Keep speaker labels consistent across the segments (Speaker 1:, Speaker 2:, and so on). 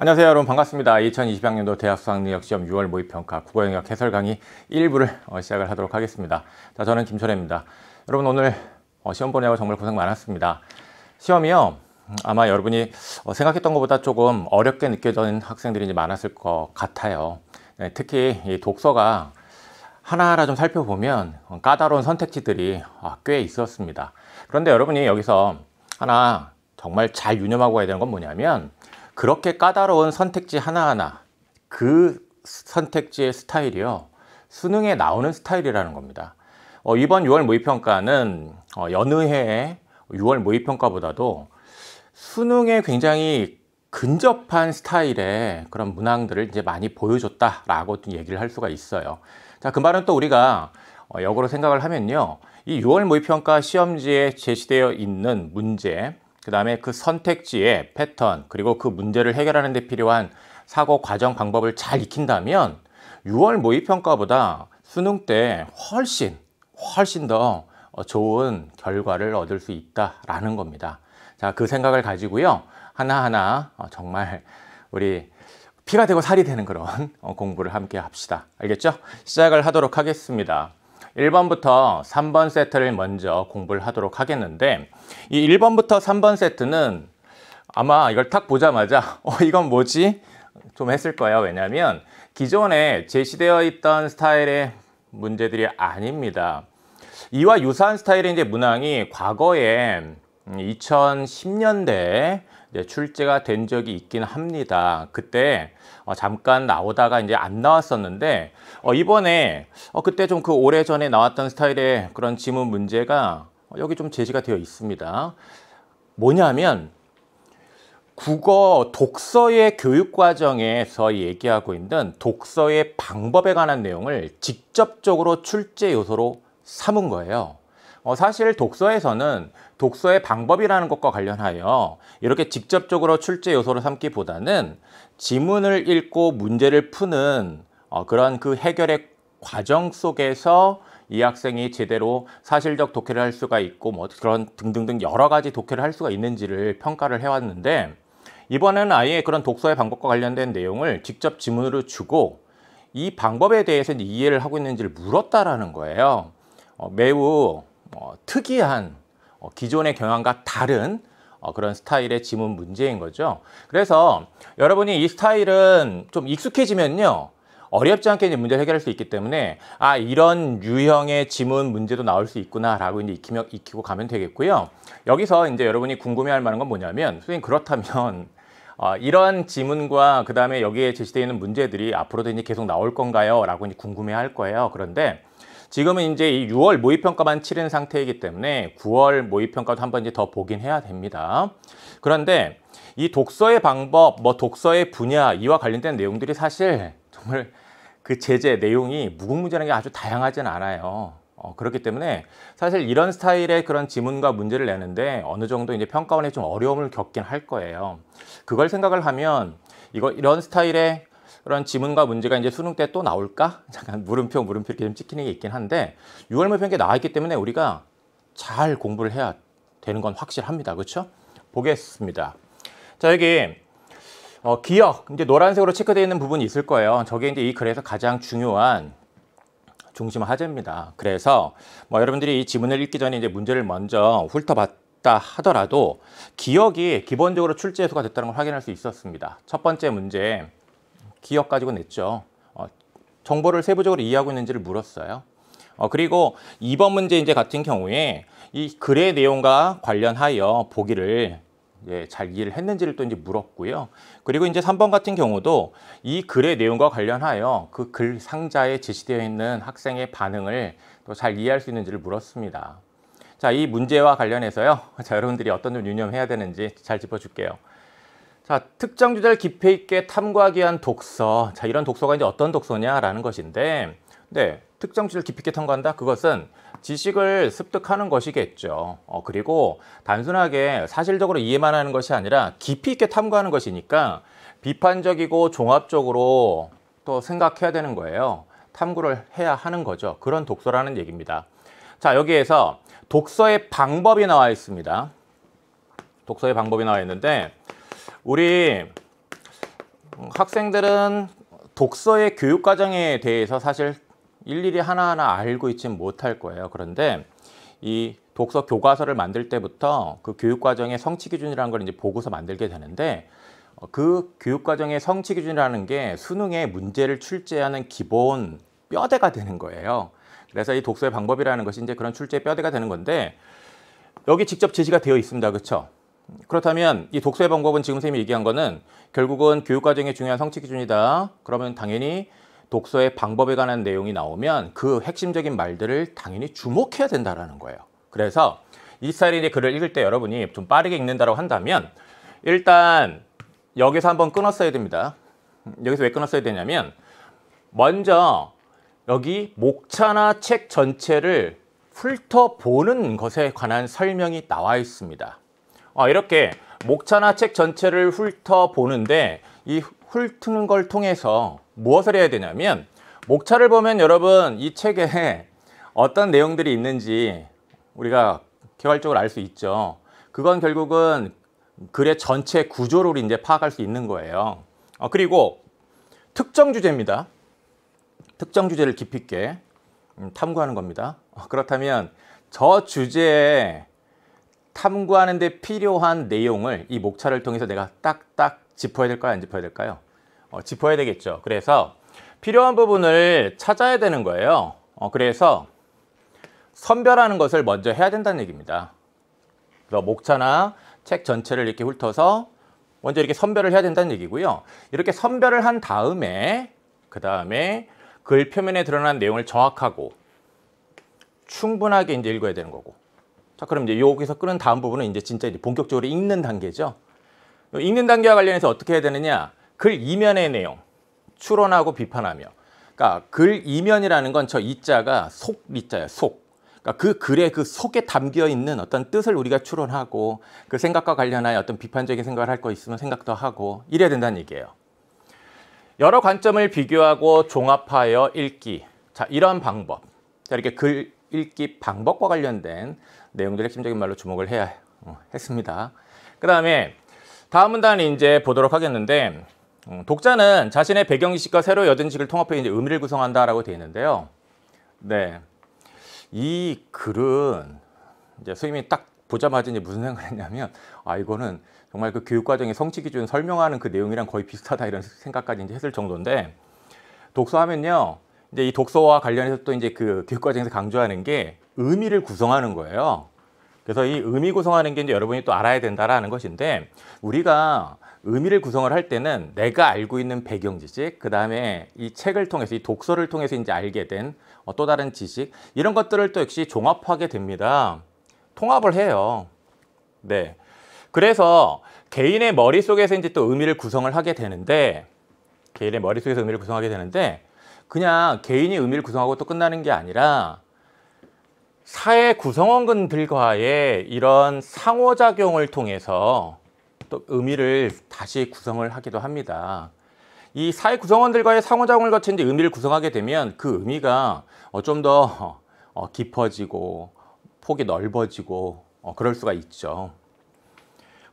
Speaker 1: 안녕하세요 여러분 반갑습니다 2020학년도 대학수학능력시험 6월 모의평가 국어영역 해설 강의 1부를 어, 시작을 하도록 하겠습니다 자 저는 김철혜입니다 여러분 오늘 어, 시험 보내고 정말 고생 많았습니다 시험이요 아마 여러분이 어, 생각했던 것보다 조금 어렵게 느껴지는 학생들이 많았을 것 같아요 네, 특히 이 독서가 하나하나 좀 살펴보면 까다로운 선택지들이 아, 꽤 있었습니다 그런데 여러분이 여기서 하나 정말 잘 유념하고 가야 되는 건 뭐냐면 그렇게 까다로운 선택지 하나하나 그 선택지의 스타일이요. 수능에 나오는 스타일이라는 겁니다. 어, 이번 6월 모의평가는 어, 여느 해의 6월 모의평가보다도 수능에 굉장히 근접한 스타일의 그런 문항들을 이제 많이 보여줬다라고 얘기를 할 수가 있어요. 자, 그 말은 또 우리가 어, 역으로 생각을 하면요. 이 6월 모의평가 시험지에 제시되어 있는 문제, 그 다음에 그 선택지의 패턴, 그리고 그 문제를 해결하는 데 필요한 사고 과정 방법을 잘 익힌다면 6월 모의평가보다 수능 때 훨씬, 훨씬 더 어, 좋은 결과를 얻을 수 있다라는 겁니다. 자, 그 생각을 가지고요. 하나하나 어, 정말 우리 피가 되고 살이 되는 그런 어, 공부를 함께 합시다. 알겠죠? 시작을 하도록 하겠습니다. 1번부터 3번 세트를 먼저 공부를 하도록 하겠는데 이 1번부터 3번 세트는 아마 이걸 탁 보자마자 어 이건 뭐지? 좀 했을 거예요. 왜냐하면 기존에 제시되어 있던 스타일의 문제들이 아닙니다. 이와 유사한 스타일의 이제 문항이 과거에 2010년대에 음, 출제가 된 적이 있긴 합니다. 그때 어, 잠깐 나오다가 이제 안 나왔었는데 어, 이번에 어, 그때 좀 그 오래전에 나왔던 스타일의 그런 지문 문제가 어, 여기 좀 제시가 되어 있습니다. 뭐냐면 국어 독서의 교육 과정에서 얘기하고 있는 독서의 방법에 관한 내용을 직접적으로 출제 요소로 삼은 거예요. 어, 사실 독서에서는 독서의 방법이라는 것과 관련하여 이렇게 직접적으로 출제 요소로 삼기보다는 지문을 읽고 문제를 푸는 어, 그런 그 해결의 과정 속에서 이 학생이 제대로 사실적 독해를 할 수가 있고 뭐 그런 등등등 여러 가지 독해를 할 수가 있는지를 평가를 해왔는데 이번에는 아예 그런 독서의 방법과 관련된 내용을 직접 지문으로 주고 이 방법에 대해서 이해를 하고 있는지를 물었다라는 거예요. 어, 매우 어, 특이한 어, 기존의 경향과 다른 어, 그런 스타일의 지문 문제인 거죠. 그래서 여러분이 이 스타일은 좀 익숙해지면요. 어렵지 않게 이제 문제를 해결할 수 있기 때문에 아 이런 유형의 지문 문제도 나올 수 있구나라고 이제 익히며, 익히고 가면 되겠고요. 여기서 이제 여러분이 궁금해할 만한 건 뭐냐면 선생님 그렇다면 어, 이런 지문과 그 다음에 여기에 제시되어 있는 문제들이 앞으로도 이제 계속 나올 건가요? 라고 이제 궁금해 할 거예요. 그런데 지금은 이제 이 6월 모의평가만 치른 상태이기 때문에 9월 모의평가도 한번 이제 더 보긴 해야 됩니다. 그런데 이 독서의 방법, 뭐 독서의 분야, 이와 관련된 내용들이 사실 정말 그 제재 내용이 무궁무진한게 아주 다양하진 않아요. 어, 그렇기 때문에 사실 이런 스타일의 그런 지문과 문제를 내는데 어느 정도 이제 평가원에좀 어려움을 겪긴 할 거예요. 그걸 생각을 하면 이거 이런 스타일의 그런 지문과 문제가 이제 수능 때 또 나올까? 잠깐 물음표 물음표 이렇게 좀 찍히는 게 있긴 한데 6월 모평게 나왔기 때문에 우리가 잘 공부를 해야 되는 건 확실합니다. 그렇죠? 보겠습니다. 자 여기 어, 기억, 이제 노란색으로 체크되어 있는 부분이 있을 거예요. 저게 이제 이 글에서 가장 중요한 중심 화제입니다. 그래서 뭐 여러분들이 이 지문을 읽기 전에 이제 문제를 먼저 훑어봤다 하더라도 기억이 기본적으로 출제 해가 됐다는 걸 확인할 수 있었습니다. 첫 번째 문제, 기억 가지고 냈죠. 어, 정보를 세부적으로 이해하고 있는지를 물었어요. 어, 그리고 2번 문제 이제 같은 경우에 이 글의 내용과 관련하여 보기를 예, 잘 이해를 했는지를 또 이제 물었고요. 그리고 이제 3번 같은 경우도 이 글의 내용과 관련하여 그 글 상자에 제시되어 있는 학생의 반응을 또 잘 이해할 수 있는지를 물었습니다. 자, 이 문제와 관련해서요. 자, 여러분들이 어떤 점 유념해야 되는지 잘 짚어줄게요. 자, 특정 주제를 깊이 있게 탐구하기 위한 독서. 자, 이런 독서가 이제 어떤 독서냐라는 것인데, 네, 특정 주제를 깊이 있게 탐구한다? 그것은 지식을 습득하는 것이겠죠. 어, 그리고 단순하게 사실적으로 이해만 하는 것이 아니라 깊이 있게 탐구하는 것이니까 비판적이고 종합적으로 또 생각해야 되는 거예요. 탐구를 해야 하는 거죠. 그런 독서라는 얘기입니다. 자, 여기에서 독서의 방법이 나와 있습니다. 독서의 방법이 나와 있는데 우리 학생들은 독서의 교육 과정에 대해서 사실 일일이 하나하나 알고 있진 못할 거예요. 그런데 이 독서 교과서를 만들 때부터 그 교육 과정의 성취 기준이라는 걸 이제 보고서 만들게 되는데 어, 그 교육 과정의 성취 기준이라는 게 수능의 문제를 출제하는 기본 뼈대가 되는 거예요. 그래서 이 독서의 방법이라는 것이 이제 그런 출제 뼈대가 되는 건데 여기 직접 제시가 되어 있습니다. 그렇죠? 그렇다면 이 독서의 방법은 지금 선생님이 얘기한 거는 결국은 교육 과정의 중요한 성취 기준이다. 그러면 당연히 독서의 방법에 관한 내용이 나오면 그 핵심적인 말들을 당연히 주목해야 된다라는 거예요. 그래서 이스타일이 글을 읽을 때 여러분이 좀 빠르게 읽는다고 한다면 일단 여기서 한번 끊었어야 됩니다. 여기서 왜 끊었어야 되냐면 먼저 여기 목차나 책 전체를 훑어보는 것에 관한 설명이 나와 있습니다. 아, 이렇게 목차나 책 전체를 훑어보는데 이 훑는 걸 통해서 무엇을 해야 되냐면 목차를 보면 여러분 이 책에 어떤 내용들이 있는지 우리가 개괄적으로 알 수 있죠. 그건 결국은 글의 전체 구조를 이제 파악할 수 있는 거예요. 어, 그리고 특정 주제입니다. 특정 주제를 깊이 있게 음, 탐구하는 겁니다. 어, 그렇다면 저 주제에 탐구하는 데 필요한 내용을 이 목차를 통해서 내가 딱딱 짚어야 될까요? 안 짚어야 될까요? 어, 짚어야 되겠죠. 그래서 필요한 부분을 찾아야 되는 거예요. 어, 그래서 선별하는 것을 먼저 해야 된다는 얘기입니다. 그래서 목차나 책 전체를 이렇게 훑어서 먼저 이렇게 선별을 해야 된다는 얘기고요. 이렇게 선별을 한 다음에 그 다음에 글 표면에 드러난 내용을 정확하고 충분하게 이제 읽어야 되는 거고. 자, 그럼 이제 여기서 끄는 다음 부분은 이제 진짜 이제 본격적으로 읽는 단계죠. 읽는 단계와 관련해서 어떻게 해야 되느냐? 글 이면의 내용, 추론하고 비판하며. 그러니까 글 이면이라는 건 저 이자가 속밑자예요 속. 그러니까 그 글의 그 속에 담겨 있는 어떤 뜻을 우리가 추론하고 그 생각과 관련하여 어떤 비판적인 생각을 할 거 있으면 생각도 하고 이래야 된다는 얘기예요. 여러 관점을 비교하고 종합하여 읽기. 자, 이런 방법. 자, 이렇게 글 읽기 방법과 관련된 내용들 핵심적인 말로 주목을 해야 어, 했습니다. 그 다음에 다음 문단을 이제 보도록 하겠는데 어, 독자는 자신의 배경지식과 새로 여든 지식을 통합해 이제 의미를 구성한다라고 되어 있는데요. 네. 이 글은 이제 스님이 딱 보자마자 이제 무슨 생각을 했냐면 아 이거는 정말 그 교육 과정의 성취 기준 설명하는 그 내용이랑 거의 비슷하다 이런 생각까지 이제 했을 정도인데 독서하면요. 이제 이 독서와 관련해서 또 이제 그 교육 과정에서 강조하는 게 의미를 구성하는 거예요. 그래서 이 의미 구성하는 게 이제 여러분이 또 알아야 된다라는 것인데 우리가 의미를 구성을 할 때는 내가 알고 있는 배경 지식, 그 다음에 이 책을 통해서, 이 독서를 통해서 이제 알게 된또 어, 다른 지식, 이런 것들을 또 역시 종합하게 됩니다. 통합을 해요. 네. 그래서 개인의 머릿속에서 이제 또 의미를 구성을 하게 되는데, 개인의 머릿속에서 의미를 구성하게 되는데, 그냥 개인이 의미를 구성하고 또 끝나는 게 아니라, 사회 구성원들과의 이런 상호작용을 통해서 또 의미를 다시 구성을 하기도 합니다. 이 사회 구성원들과의 상호작용을 거친이 의미를 구성하게 되면 그 의미가 어, 좀 더 어, 깊어지고 폭이 넓어지고 어, 그럴 수가 있죠.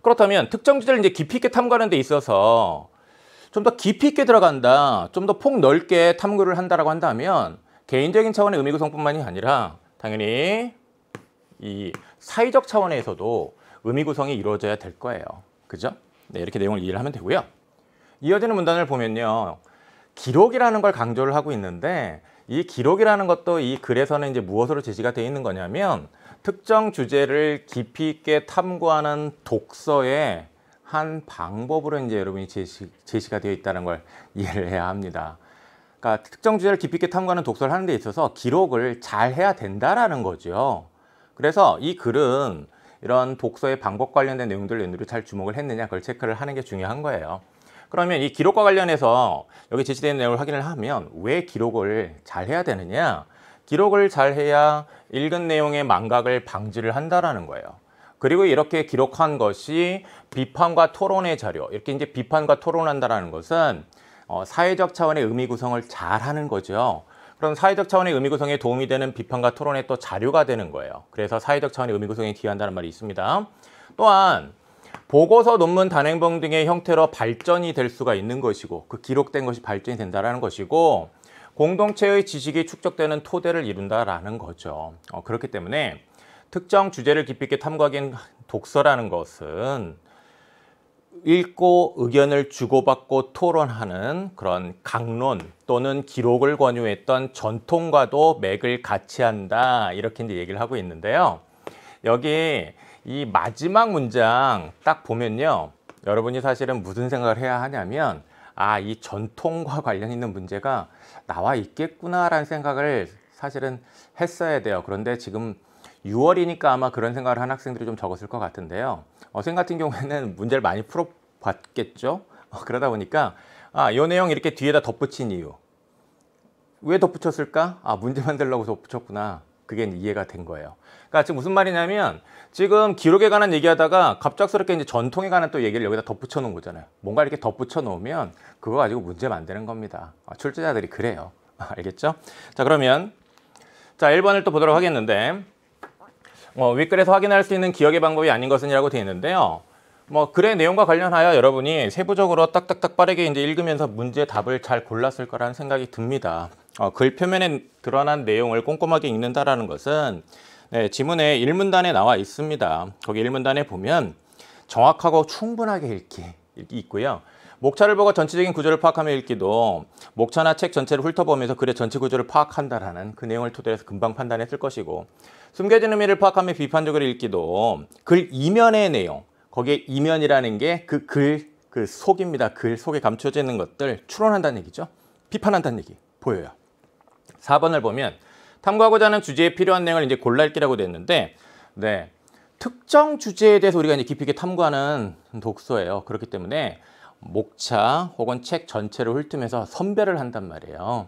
Speaker 1: 그렇다면 특정 주제를 이제 깊이 있게 탐구하는 데 있어서 좀 더 깊이 있게 들어간다, 좀 더 폭 넓게 탐구를 한다라고 한다면 개인적인 차원의 의미 구성뿐만이 아니라 당연히 이 사회적 차원에서도 의미 구성이 이루어져야 될 거예요. 그죠? 네, 이렇게 내용을 이해를 하면 되고요. 이어지는 문단을 보면요. 기록이라는 걸 강조를 하고 있는데 이 기록이라는 것도 이 글에서는 이제 무엇으로 제시가 되어 있는 거냐면 특정 주제를 깊이 있게 탐구하는 독서의 한 방법으로 이제 여러분이 제시, 제시가 되어 있다는 걸 이해를 해야 합니다. 그러니까 특정 주제를 깊이 있게 탐구하는 독서를 하는 데 있어서 기록을 잘 해야 된다라는 거죠. 그래서 이 글은 이런 독서의 방법 관련된 내용들 을 연두를 잘 주목을 했느냐 그걸 체크를 하는 게 중요한 거예요. 그러면 이 기록과 관련해서 여기 제시된 내용을 확인을 하면 왜 기록을 잘 해야 되느냐? 기록을 잘 해야 읽은 내용의 망각을 방지를 한다라는 거예요. 그리고 이렇게 기록한 것이 비판과 토론의 자료, 이렇게 이제 비판과 토론한다라는 것은 어, 사회적 차원의 의미 구성을 잘 하는 거죠. 그럼 사회적 차원의 의미 구성에 도움이 되는 비판과 토론의 또 자료가 되는 거예요. 그래서 사회적 차원의 의미 구성에 기여한다는 말이 있습니다. 또한 보고서, 논문, 단행본 등의 형태로 발전이 될 수가 있는 것이고 그 기록된 것이 발전이 된다는 것이고 공동체의 지식이 축적되는 토대를 이룬다라는 거죠. 어, 그렇기 때문에 특정 주제를 깊이 있게 탐구하기엔 독서라는 것은 읽고 의견을 주고받고 토론하는 그런 강론 또는 기록을 권유했던 전통과도 맥을 같이 한다 이렇게 이제 얘기를 하고 있는데요. 여기 이 마지막 문장 딱 보면요. 여러분이 사실은 무슨 생각을 해야 하냐면 아, 이 전통과 관련 있는 문제가 나와 있겠구나라는 생각을 사실은 했어야 돼요. 그런데 지금 6월이니까 아마 그런 생각을 한 학생들이 좀 적었을 것 같은데요. 어생 같은 경우에는 문제를 많이 풀어봤겠죠. 어, 그러다 보니까 아, 이 내용 이렇게 뒤에다 덧붙인 이유. 왜 덧붙였을까? 아, 문제 만들려고 덧붙였구나. 그게 이해가 된 거예요. 그러니까 지금 무슨 말이냐면 지금 기록에 관한 얘기하다가 갑작스럽게 이제 전통에 관한 또 얘기를 여기다 덧붙여 놓은 거잖아요. 뭔가 이렇게 덧붙여 놓으면 그거 가지고 문제 만드는 겁니다. 아, 출제자들이 그래요. 아, 알겠죠? 자, 그러면 자, 1번을 또 보도록 하겠는데 어, 윗글에서 확인할 수 있는 기억의 방법이 아닌 것은이라고 되어 있는데요. 뭐 글의 내용과 관련하여 여러분이 세부적으로 딱딱딱 빠르게 이제 읽으면서 문제 답을 잘 골랐을 거라는 생각이 듭니다. 어, 글 표면에 드러난 내용을 꼼꼼하게 읽는다라는 것은 네, 지문의 1문단에 나와 있습니다. 거기 1문단에 보면 정확하고 충분하게 읽기 있고요. 목차를 보고 전체적인 구조를 파악하며 읽기도 목차나 책 전체를 훑어보면서 글의 전체 구조를 파악한다라는 그 내용을 토대로 해서 금방 판단했을 것이고 숨겨진 의미를 파악하며 비판적으로 읽기도 글 이면의 내용 거기에 이면이라는 게 그 글그 그 속입니다. 글 속에 감춰져 있는 것들 추론한다는 얘기죠. 비판한다는 얘기 보여요. 4번을 보면 탐구하고자 하는 주제에 필요한 내용을 이제 골라 읽기라고 됐는데 네. 특정 주제에 대해서 우리가 이제 깊이 있게 탐구하는 독서예요. 그렇기 때문에 목차 혹은 책 전체를 훑으면서 선별을 한단 말이에요.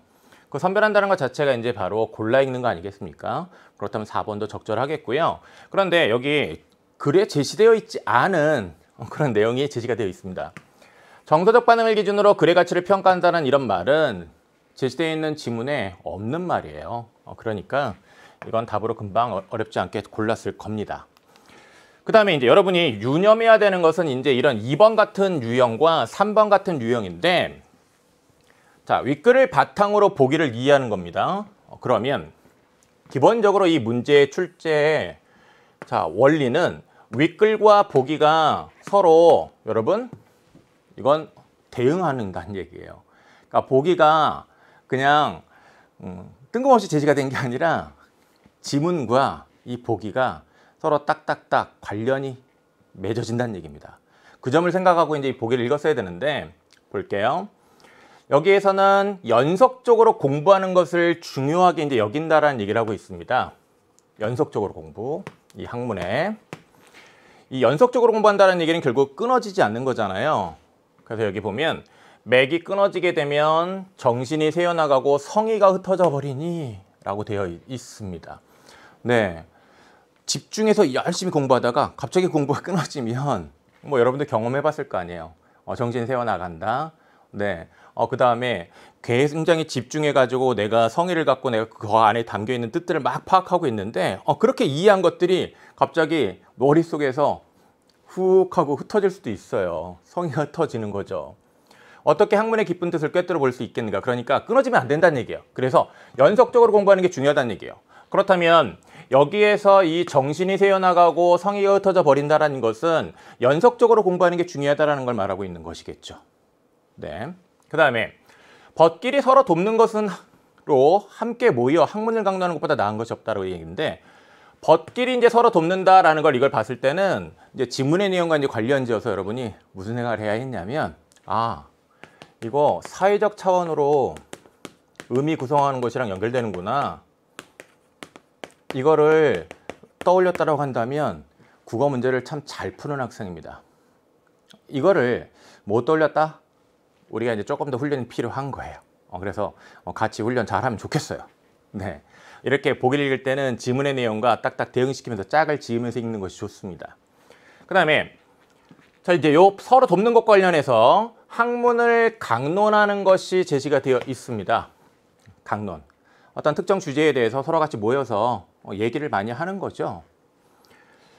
Speaker 1: 그 선별한다는 것 자체가 이제 바로 골라 읽는 거 아니겠습니까? 그렇다면 4번도 적절하겠고요. 그런데 여기 글에 제시되어 있지 않은 그런 내용이 제시가 되어 있습니다. 정서적 반응을 기준으로 글의 가치를 평가한다는 이런 말은 제시되어 있는 지문에 없는 말이에요. 어, 그러니까 이건 답으로 금방 어, 어렵지 않게 골랐을 겁니다. 그 다음에 이제 여러분이 유념해야 되는 것은 이제 이런 2번 같은 유형과 3번 같은 유형인데 자 윗글을 바탕으로 보기를 이해하는 겁니다. 어, 그러면 기본적으로 이 문제의 출제의 자 원리는 윗글과 보기가 서로 여러분 이건 대응하는다는 얘기예요. 그러니까 보기가 그냥 음, 뜬금없이 제시가 된 게 아니라 지문과 이 보기가 서로 딱딱딱 관련이 맺어진다는 얘기입니다. 그 점을 생각하고 이제 보기를 읽었어야 되는데 볼게요. 여기에서는 연속적으로 공부하는 것을 중요하게 이제 여긴다라는 얘기를 하고 있습니다. 연속적으로 공부 이 학문에 이 연속적으로 공부한다는 얘기는 결국 끊어지지 않는 거잖아요. 그래서 여기 보면 맥이 끊어지게 되면 정신이 새어나가고 성의가 흩어져 버리니 라고 되어 있습니다. 네. 집중해서 열심히 공부하다가 갑자기 공부가 끊어지면 뭐 여러분들 경험해 봤을 거 아니에요. 어, 정신 세워나간다. 네. 어, 그 다음에 굉장히 집중해가지고 내가 성의를 갖고 내가 그 안에 담겨있는 뜻들을 막 파악하고 있는데, 어, 그렇게 이해한 것들이 갑자기 머릿속에서 훅 하고 흩어질 수도 있어요. 성의가 흩어지는 거죠. 어떻게 학문의 깊은 뜻을 꿰뚫어 볼 수 있겠는가. 그러니까 끊어지면 안 된다는 얘기예요. 그래서 연속적으로 공부하는 게 중요하다는 얘기예요. 그렇다면 여기에서 이 정신이 새어나가고 성의가 흩어져 버린다라는 것은 연속적으로 공부하는 게 중요하다라는 걸 말하고 있는 것이겠죠. 네. 그 다음에 벗끼리 서로 돕는 것은 로 함께 모여 학문을 강조하는 것보다 나은 것이 없다라고 얘기인데 벗끼리 이제 서로 돕는다라는 걸 이걸 봤을 때는 이제 지문의 내용과 이제 관련지어서 여러분이 무슨 생각을 해야 했냐면 아 이거 사회적 차원으로 의미 구성하는 것이랑 연결되는구나 이거를 떠올렸다고 한다면 국어 문제를 참 잘 푸는 학생입니다. 이거를 못 떠올렸다? 우리가 이제 조금 더 훈련이 필요한 거예요. 어, 그래서 어, 같이 훈련 잘하면 좋겠어요. 네. 이렇게 보기를 읽을 때는 지문의 내용과 딱딱 대응시키면서 짝을 지으면서 읽는 것이 좋습니다. 그 다음에 자 이제 요 서로 돕는 것 관련해서 학문을 강론하는 것이 제시가 되어 있습니다. 강론. 어떤 특정 주제에 대해서 서로 같이 모여서 어, 얘기를 많이 하는 거죠.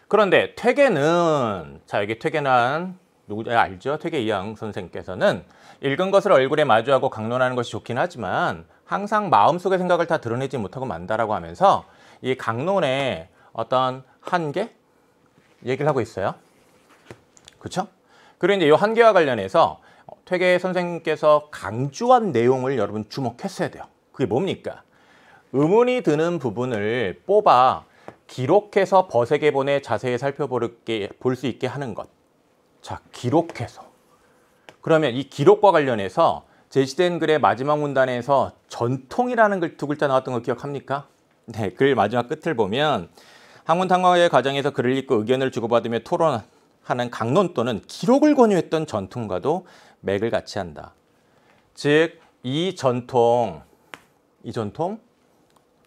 Speaker 1: 그런데 퇴계는 자 여기 퇴계는 누구지 아, 알죠? 퇴계 이양 선생께서는 읽은 것을 얼굴에 마주하고 강론하는 것이 좋긴 하지만 항상 마음속의 생각을 다 드러내지 못하고 만다라고 하면서 이 강론의 어떤 한계 얘기를 하고 있어요. 그렇죠? 그리고 이제 이 한계와 관련해서 퇴계 선생님께서 강조한 내용을 여러분 주목했어야 돼요. 그게 뭡니까? 의문이 드는 부분을 뽑아 기록해서 버세계본에 자세히 살펴볼볼수 있게 하는 것. 자, 기록해서. 그러면 이 기록과 관련해서 제시된 글의 마지막 문단에서 전통이라는 글 두 글자 나왔던 거 기억합니까? 네, 글 마지막 끝을 보면 학문 탐구의 과정에서 글을 읽고 의견을 주고받으며 토론하는 강론 또는 기록을 권유했던 전통과도 맥을 같이 한다. 즉, 이 전통, 이 전통,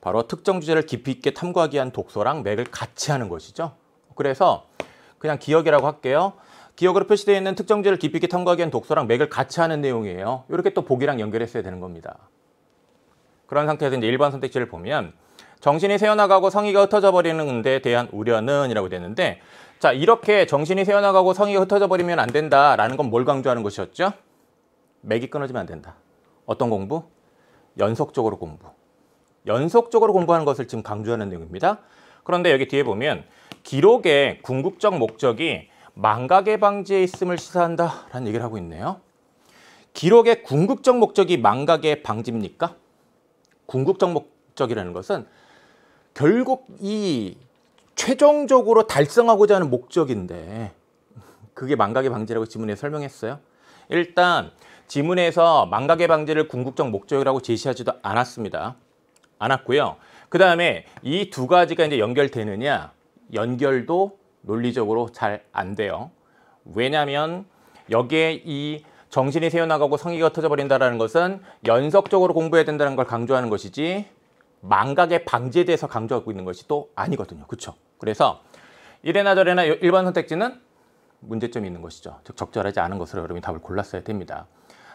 Speaker 1: 바로 특정 주제를 깊이 있게 탐구하기 위한 독서랑 맥을 같이 하는 것이죠. 그래서 그냥 기억이라고 할게요. 기억으로 표시되어 있는 특정 주제를 깊이 있게 탐구하기 위한 독서랑 맥을 같이 하는 내용이에요. 이렇게 또 보기랑 연결했어야 되는 겁니다. 그런 상태에서 이제 1번 선택지를 보면 정신이 새어나가고 성의가 흩어져 버리는 데 대한 우려는 이라고 되는데 자 이렇게 정신이 새어나가고 성의가 흩어져 버리면 안 된다라는 건 뭘 강조하는 것이었죠? 맥이 끊어지면 안 된다. 어떤 공부? 연속적으로 공부. 연속적으로 공부하는 것을 지금 강조하는 내용입니다. 그런데 여기 뒤에 보면 기록의 궁극적 목적이 망각의 방지에 있음을 시사한다 라는 얘기를 하고 있네요. 기록의 궁극적 목적이 망각의 방지입니까? 궁극적 목적이라는 것은 결국 이 최종적으로 달성하고자 하는 목적인데 그게 망각의 방지라고 지문에 설명했어요. 일단 지문에서 망각의 방지를 궁극적 목적이라고 제시하지도 않았습니다. 않았고요. 그 다음에 이 두 가지가 이제 연결되느냐 연결도 논리적으로 잘 안 돼요. 왜냐하면 여기에 이 정신이 새어나가고 성의가 터져버린다는 것은 연속적으로 공부해야 된다는 걸 강조하는 것이지 망각의 방지에 대해서 강조하고 있는 것이 또 아니거든요. 그렇죠? 그래서 이래나 저래나 일반 선택지는 문제점이 있는 것이죠. 즉 적절하지 않은 것으로 여러분이 답을 골랐어야 됩니다.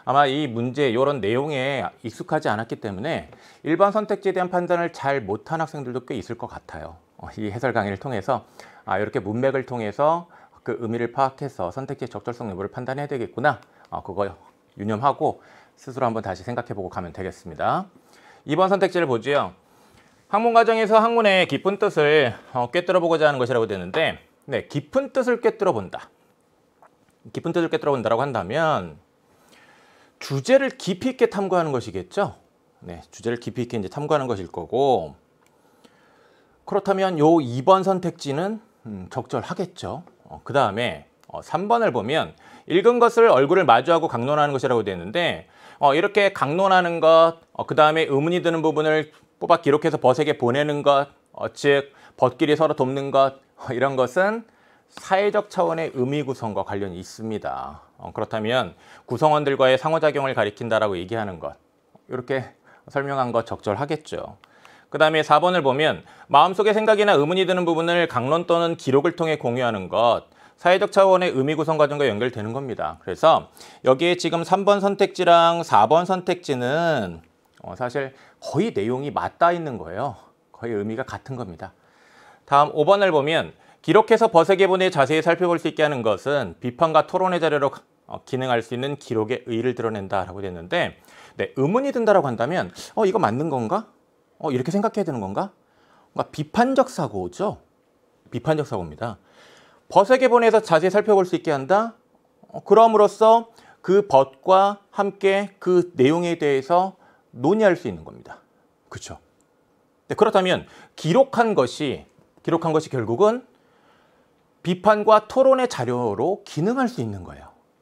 Speaker 1: 아마 이 문제 이런 내용에 익숙하지 않았기 때문에 일반 선택지에 대한 판단을 잘 못한 학생들도 꽤 있을 것 같아요. 어, 이 해설 강의를 통해서 아, 이렇게 문맥을 통해서 그 의미를 파악해서 선택지의 적절성 여부를 판단해야 되겠구나. 아, 그거 유념하고 스스로 한번 다시 생각해보고 가면 되겠습니다. 이번 선택지를 보지요. 학문 과정에서 학문의 깊은 뜻을 어, 꿰뚫어 보고자 하는 것이라고 되는데 네, 깊은 뜻을 꿰뚫어 본다. 깊은 뜻을 꿰뚫어 본다라 한다면 주제를 깊이 있게 탐구하는 것이겠죠. 네, 주제를 깊이 있게 이제 탐구하는 것일 거고 그렇다면 요 2번 선택지는 음, 적절하겠죠. 어, 그 다음에 어, 3번을 보면 읽은 것을 얼굴을 마주하고 강론하는 것이라고 되는데 어, 이렇게 강론하는 것, 어, 그 다음에 의문이 드는 부분을 뽑아 기록해서 벗에게 보내는 것, 어, 즉 벗끼리 서로 돕는 것 어, 이런 것은 사회적 차원의 의미 구성과 관련이 있습니다. 어, 그렇다면 구성원들과의 상호작용을 가리킨다라고 얘기하는 것 이렇게 설명한 것 적절하겠죠. 그 다음에 4번을 보면 마음속의 생각이나 의문이 드는 부분을 강론 또는 기록을 통해 공유하는 것 사회적 차원의 의미 구성 과정과 연결되는 겁니다. 그래서 여기에 지금 3번 선택지랑 4번 선택지는 어, 사실 거의 내용이 맞닿아 있는 거예요. 거의 의미가 같은 겁니다. 다음 5번을 보면 기록해서 버세에게보 자세히 살펴볼 수 있게 하는 것은 비판과 토론의 자료로 어, 기능할 수 있는 기록의 의의를 드러낸다라고 됐는데 네, 의문이 든다라고 한다면 어 이거 맞는 건가? 어 이렇게 생각해야 되는 건가? 그러 비판적 사고죠. 비판적 사고입니다. 버세게보에서 자세히 살펴볼 수 있게 한다. 어, 그럼으로써 그 벗과 함께 그 내용에 대해서 논의할 수 있는 겁니다. 그렇죠? 네, 그렇다면 기록한 것이 기록한 것이 결국은 비판과 토론의 자료로 기능할 수 있는 거예요.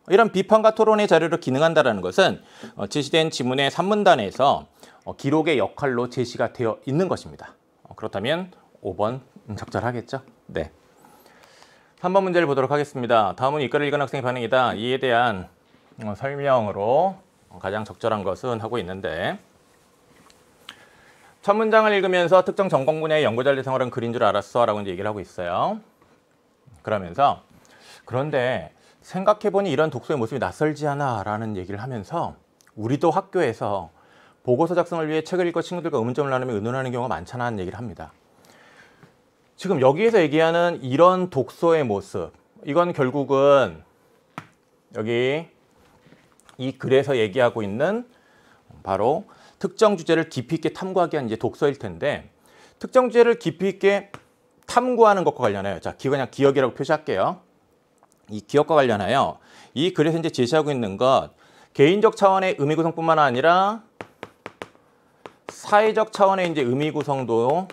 Speaker 1: 이런 비판과 토론의 자료로 기능한다는 것은 어, 제시된 지문의 3문단에서 어, 기록의 역할로 제시가 되어 있는 것입니다. 어, 그렇다면 5번 적절하겠죠? 네. 3번 문제를 보도록 하겠습니다. 다음은 이과를 읽은 학생의 반응이다. 이에 대한 설명으로 가장 적절한 것은 하고 있는데 첫 문장을 읽으면서 특정 전공 분야의 연구자 대상으로 한글줄 알았어 라고 이제 얘기를 하고 있어요. 그러면서 그런데 생각해보니 이런 독서의 모습이 낯설지 않아라는 얘기를 하면서 우리도 학교에서 보고서 작성을 위해 책을 읽고 친구들과 의문점을 나누며 의논하는 경우가 많잖아는 하 얘기를 합니다. 지금 여기에서 얘기하는 이런 독서의 모습 이건 결국은 여기 이 글에서 얘기하고 있는 바로 특정 주제를 깊이 있게 탐구하기 위한 이제 독서일 텐데 특정 주제를 깊이 있게 탐구하는 것과 관련하여 자 그냥 기억이라고 표시할게요. 이 기억과 관련하여 이 글에서 이제 제시하고 있는 것 개인적 차원의 의미 구성뿐만 아니라 사회적 차원의 이제 의미 구성도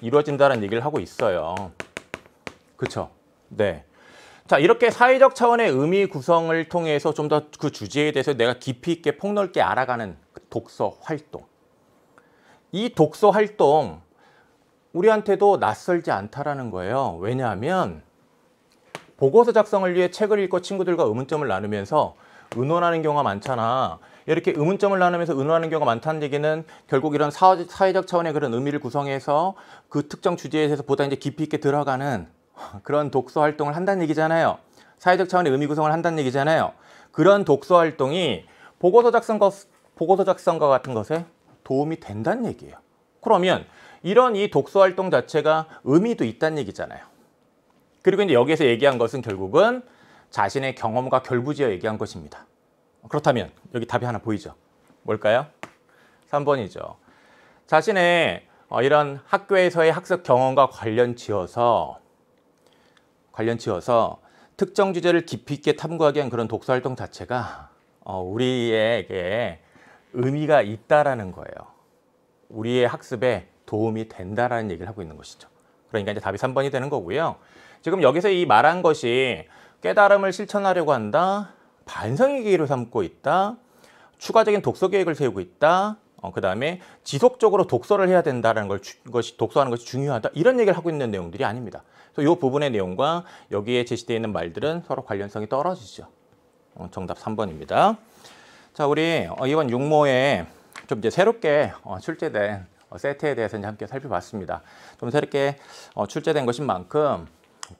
Speaker 1: 이루어진다는 얘기를 하고 있어요. 그렇죠? 네. 자 이렇게 사회적 차원의 의미 구성을 통해서 좀 더 그 주제에 대해서 내가 깊이 있게 폭넓게 알아가는 독서 활동. 이 독서 활동 우리한테도 낯설지 않다라는 거예요. 왜냐하면 보고서 작성을 위해 책을 읽고 친구들과 의문점을 나누면서 의논하는 경우가 많잖아. 이렇게 의문점을 나누면서 의논하는 경우가 많다는 얘기는 결국 이런 사회적 차원의 그런 의미를 구성해서 그 특정 주제에 대해서 보다 이제 깊이 있게 들어가는 그런 독서 활동을 한다는 얘기잖아요. 사회적 차원의 의미 구성을 한다는 얘기잖아요. 그런 독서 활동이 보고서 작성과 보고서 작성과 같은 것에 도움이 된다는 얘기예요. 그러면 이런 이 독서 활동 자체가 의미도 있다는 얘기잖아요. 그리고 이제 여기에서 얘기한 것은 결국은 자신의 경험과 결부지어 얘기한 것입니다. 그렇다면 여기 답이 하나 보이죠? 뭘까요? 3번이죠. 자신의 어, 이런 학교에서의 학습 경험과 관련 지어서 관련 지어서 특정 주제를 깊이 있게 탐구하게 한 그런 독서 활동 자체가 어, 우리에게 의미가 있다라는 거예요. 우리의 학습에 도움이 된다라는 얘기를 하고 있는 것이죠. 그러니까 이제 답이 3번이 되는 거고요. 지금 여기서 이 말한 것이 깨달음을 실천하려고 한다, 반성의 기회로 삼고 있다, 추가적인 독서 계획을 세우고 있다, 어, 그 다음에 지속적으로 독서를 해야 된다는 걸 주, 것이, 독서하는 것이 중요하다. 이런 얘기를 하고 있는 내용들이 아닙니다. 그래서 이 부분의 내용과 여기에 제시되어 있는 말들은 서로 관련성이 떨어지죠. 어, 정답 3번입니다. 자, 우리 어, 이번 육모에 좀 이제 새롭게 어, 출제된 어, 세트에 대해서 이 함께 살펴봤습니다. 좀 새롭게 어, 출제된 것인 만큼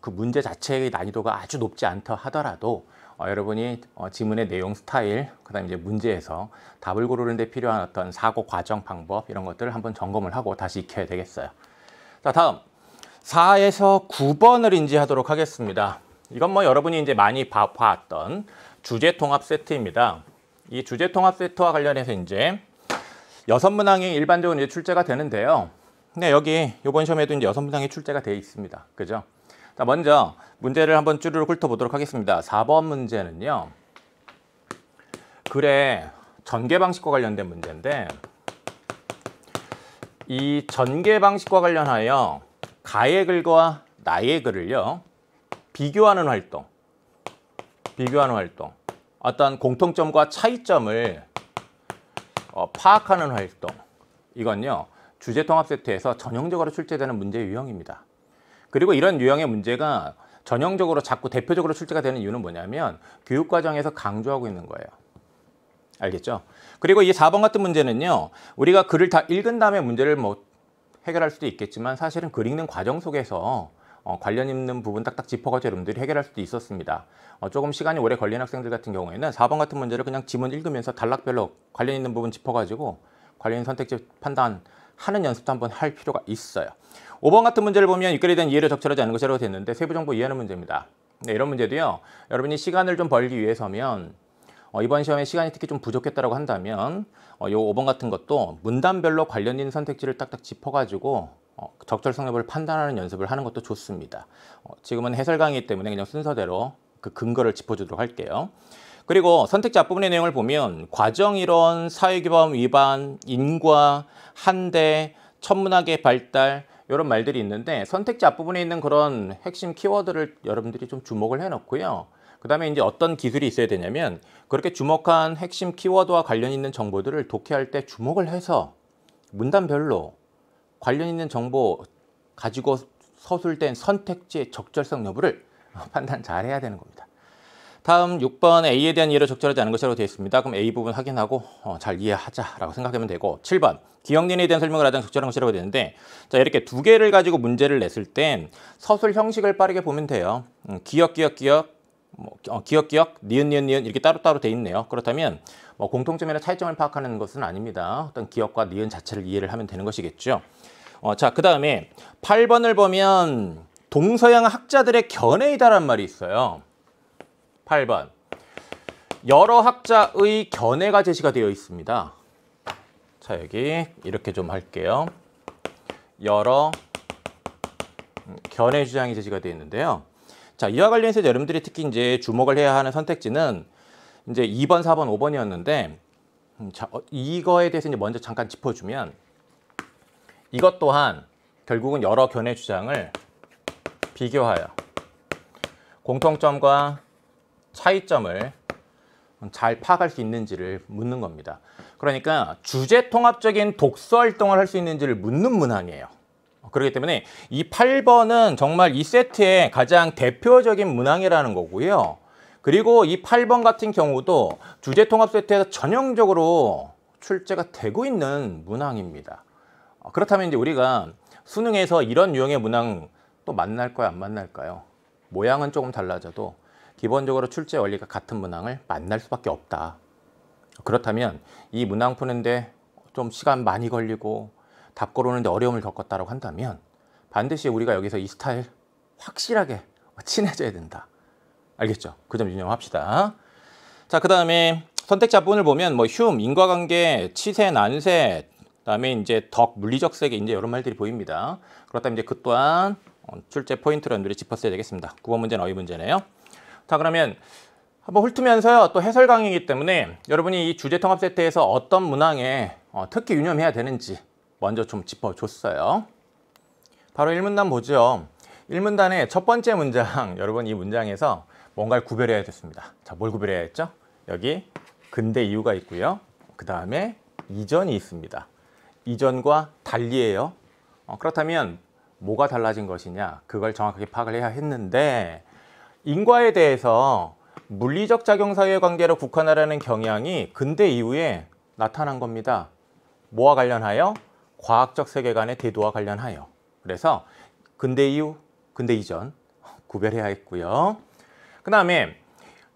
Speaker 1: 그 문제 자체의 난이도가 아주 높지 않다 하더라도 어, 여러분이 어, 지문의 내용 스타일, 그 다음에 이제 문제에서 답을 고르는 데 필요한 어떤 사고 과정 방법 이런 것들을 한번 점검을 하고 다시 익혀야 되겠어요. 자, 다음 4에서 9번을 인지하도록 하겠습니다. 이건 뭐 여러분이 이제 많이 봐, 봤던 주제 통합 세트입니다. 이 주제 통합 세트와 관련해서 이제 여섯 문항이 일반적으로 이제 출제가 되는데요. 근데 여기 이번 시험에도 이제 여섯 문항이 출제가 되어 있습니다. 그죠? 자, 먼저 문제를 한번 쭈르륵 훑어보도록 하겠습니다. 4번 문제는요. 글의 전개 방식과 관련된 문제인데 이 전개 방식과 관련하여 가의 글과 나의 글을요. 비교하는 활동, 비교하는 활동, 어떤 공통점과 차이점을 어, 파악하는 활동 이건요 주제통합세트에서 전형적으로 출제되는 문제 유형입니다. 그리고 이런 유형의 문제가 전형적으로 자꾸 대표적으로 출제가 되는 이유는 뭐냐면 교육과정에서 강조하고 있는 거예요. 알겠죠? 그리고 이 4번 같은 문제는요. 우리가 글을 다 읽은 다음에 문제를 뭐 해결할 수도 있겠지만 사실은 글 읽는 과정 속에서 어, 관련 있는 부분 딱딱 짚어가지고 여러분들이 해결할 수도 있었습니다. 어, 조금 시간이 오래 걸린 학생들 같은 경우에는 4번 같은 문제를 그냥 지문 읽으면서 단락별로 관련 있는 부분 짚어가지고 관련 선택지 판단하는 연습도 한번 할 필요가 있어요. 5번 같은 문제를 보면 입결에 대한 이해를 적절하지 않은 것이라고 됐는데 세부 정보 이해하는 문제입니다. 네, 이런 문제도요. 여러분이 시간을 좀 벌기 위해서면 어, 이번 시험에 시간이 특히 좀 부족했다라고 한다면 어, 요 5번 같은 것도 문단별로 관련 있는 선택지를 딱딱 짚어가지고 어, 적절성 여을 판단하는 연습을 하는 것도 좋습니다. 어, 지금은 해설 강의 때문에 그냥 순서대로 그 근거를 짚어주도록 할게요. 그리고 선택지 앞부분의 내용을 보면 과정이론, 사회규범 위반, 인과, 한대, 천문학의 발달 이런 말들이 있는데 선택지 앞부분에 있는 그런 핵심 키워드를 여러분들이 좀 주목을 해놓고요. 그 다음에 이제 어떤 기술이 있어야 되냐면 그렇게 주목한 핵심 키워드와 관련 있는 정보들을 독해할 때 주목을 해서 문단별로 관련 있는 정보 가지고 서술된 선택지의 적절성 여부를 판단 잘 해야 되는 겁니다. 다음 6번 A에 대한 이해를 적절하지 않은 것이라고 되어 있습니다. 그럼 A 부분 확인하고 어, 잘 이해하자라고 생각하면 되고 7번 기억린에 대한 설명을 하자 적절한 것이라고 되는데 자 이렇게 두 개를 가지고 문제를 냈을 땐 서술 형식을 빠르게 보면 돼요. 음, 기억, 기억, 기억, 뭐, 어, 기억, 기억, 니은, 니은, 니은 이렇게 따로따로 돼 있네요. 그렇다면 뭐 공통점이나 차이점을 파악하는 것은 아닙니다. 어떤 기억과 니은 자체를 이해를 하면 되는 것이겠죠. 어, 자, 그 다음에 8번을 보면 동서양 학자들의 견해이다란 말이 있어요. 8번. 여러 학자의 견해가 제시가 되어 있습니다. 자, 여기 이렇게 좀 할게요. 여러 음, 견해 주장이 제시가 되어 있는데요. 자, 이와 관련해서 여러분들이 특히 이제 주목을 해야 하는 선택지는 이제 2번, 4번, 5번이었는데 음, 자, 어, 이거에 대해서 이제 먼저 잠깐 짚어주면 이것 또한 결국은 여러 견해 주장을 비교하여 공통점과 차이점을 잘 파악할 수 있는지를 묻는 겁니다. 그러니까 주제 통합적인 독서 활동을 할 수 있는지를 묻는 문항이에요. 그렇기 때문에 이 8번은 정말 이 세트의 가장 대표적인 문항이라는 거고요. 그리고 이 8번 같은 경우도 주제 통합 세트에서 전형적으로 출제가 되고 있는 문항입니다. 아, 그렇다면 이제 우리가 수능에서 이런 유형의 문항 또 만날 거야 안 만날까요? 모양은 조금 달라져도 기본적으로 출제 원리가 같은 문항을 만날 수밖에 없다. 그렇다면 이 문항 푸는데 좀 시간 많이 걸리고 답 고르는데 어려움을 겪었다고 한다면 반드시 우리가 여기서 이 스타일 확실하게 친해져야 된다. 알겠죠? 그 점 유념합시다. 자, 그 다음에 선택자 분을 보면 뭐 흉, 인과관계, 치세, 난세, 그다음에 이제 덕 물리적 세계 이제 여러 말들이 보입니다. 그렇다면 이제 그 또한 출제 포인트로 연결해 짚었어야 되겠습니다. 9번 문제는 어휘 문제네요. 자 그러면 한번 훑으면서요 또 해설 강의이기 때문에 여러분이 이 주제 통합 세트에서 어떤 문항에 어, 특히 유념해야 되는지 먼저 좀 짚어줬어요. 바로 1문단 보죠. 1문단의 첫 번째 문장 여러분 이 문장에서 뭔가를 구별해야 됐습니다. 자, 뭘 구별해야 했죠? 여기 근대 이유가 있고요. 그 다음에 이전이 있습니다. 이전과 달리해요. 어, 그렇다면 뭐가 달라진 것이냐 그걸 정확하게 파악을 해야 했는데 인과에 대해서 물리적 작용 사회 관계로 국한하라는 경향이 근대 이후에 나타난 겁니다. 뭐와 관련하여? 과학적 세계관의 대도와 관련하여. 그래서 근대 이후, 근대 이전 구별해야 했고요. 그 다음에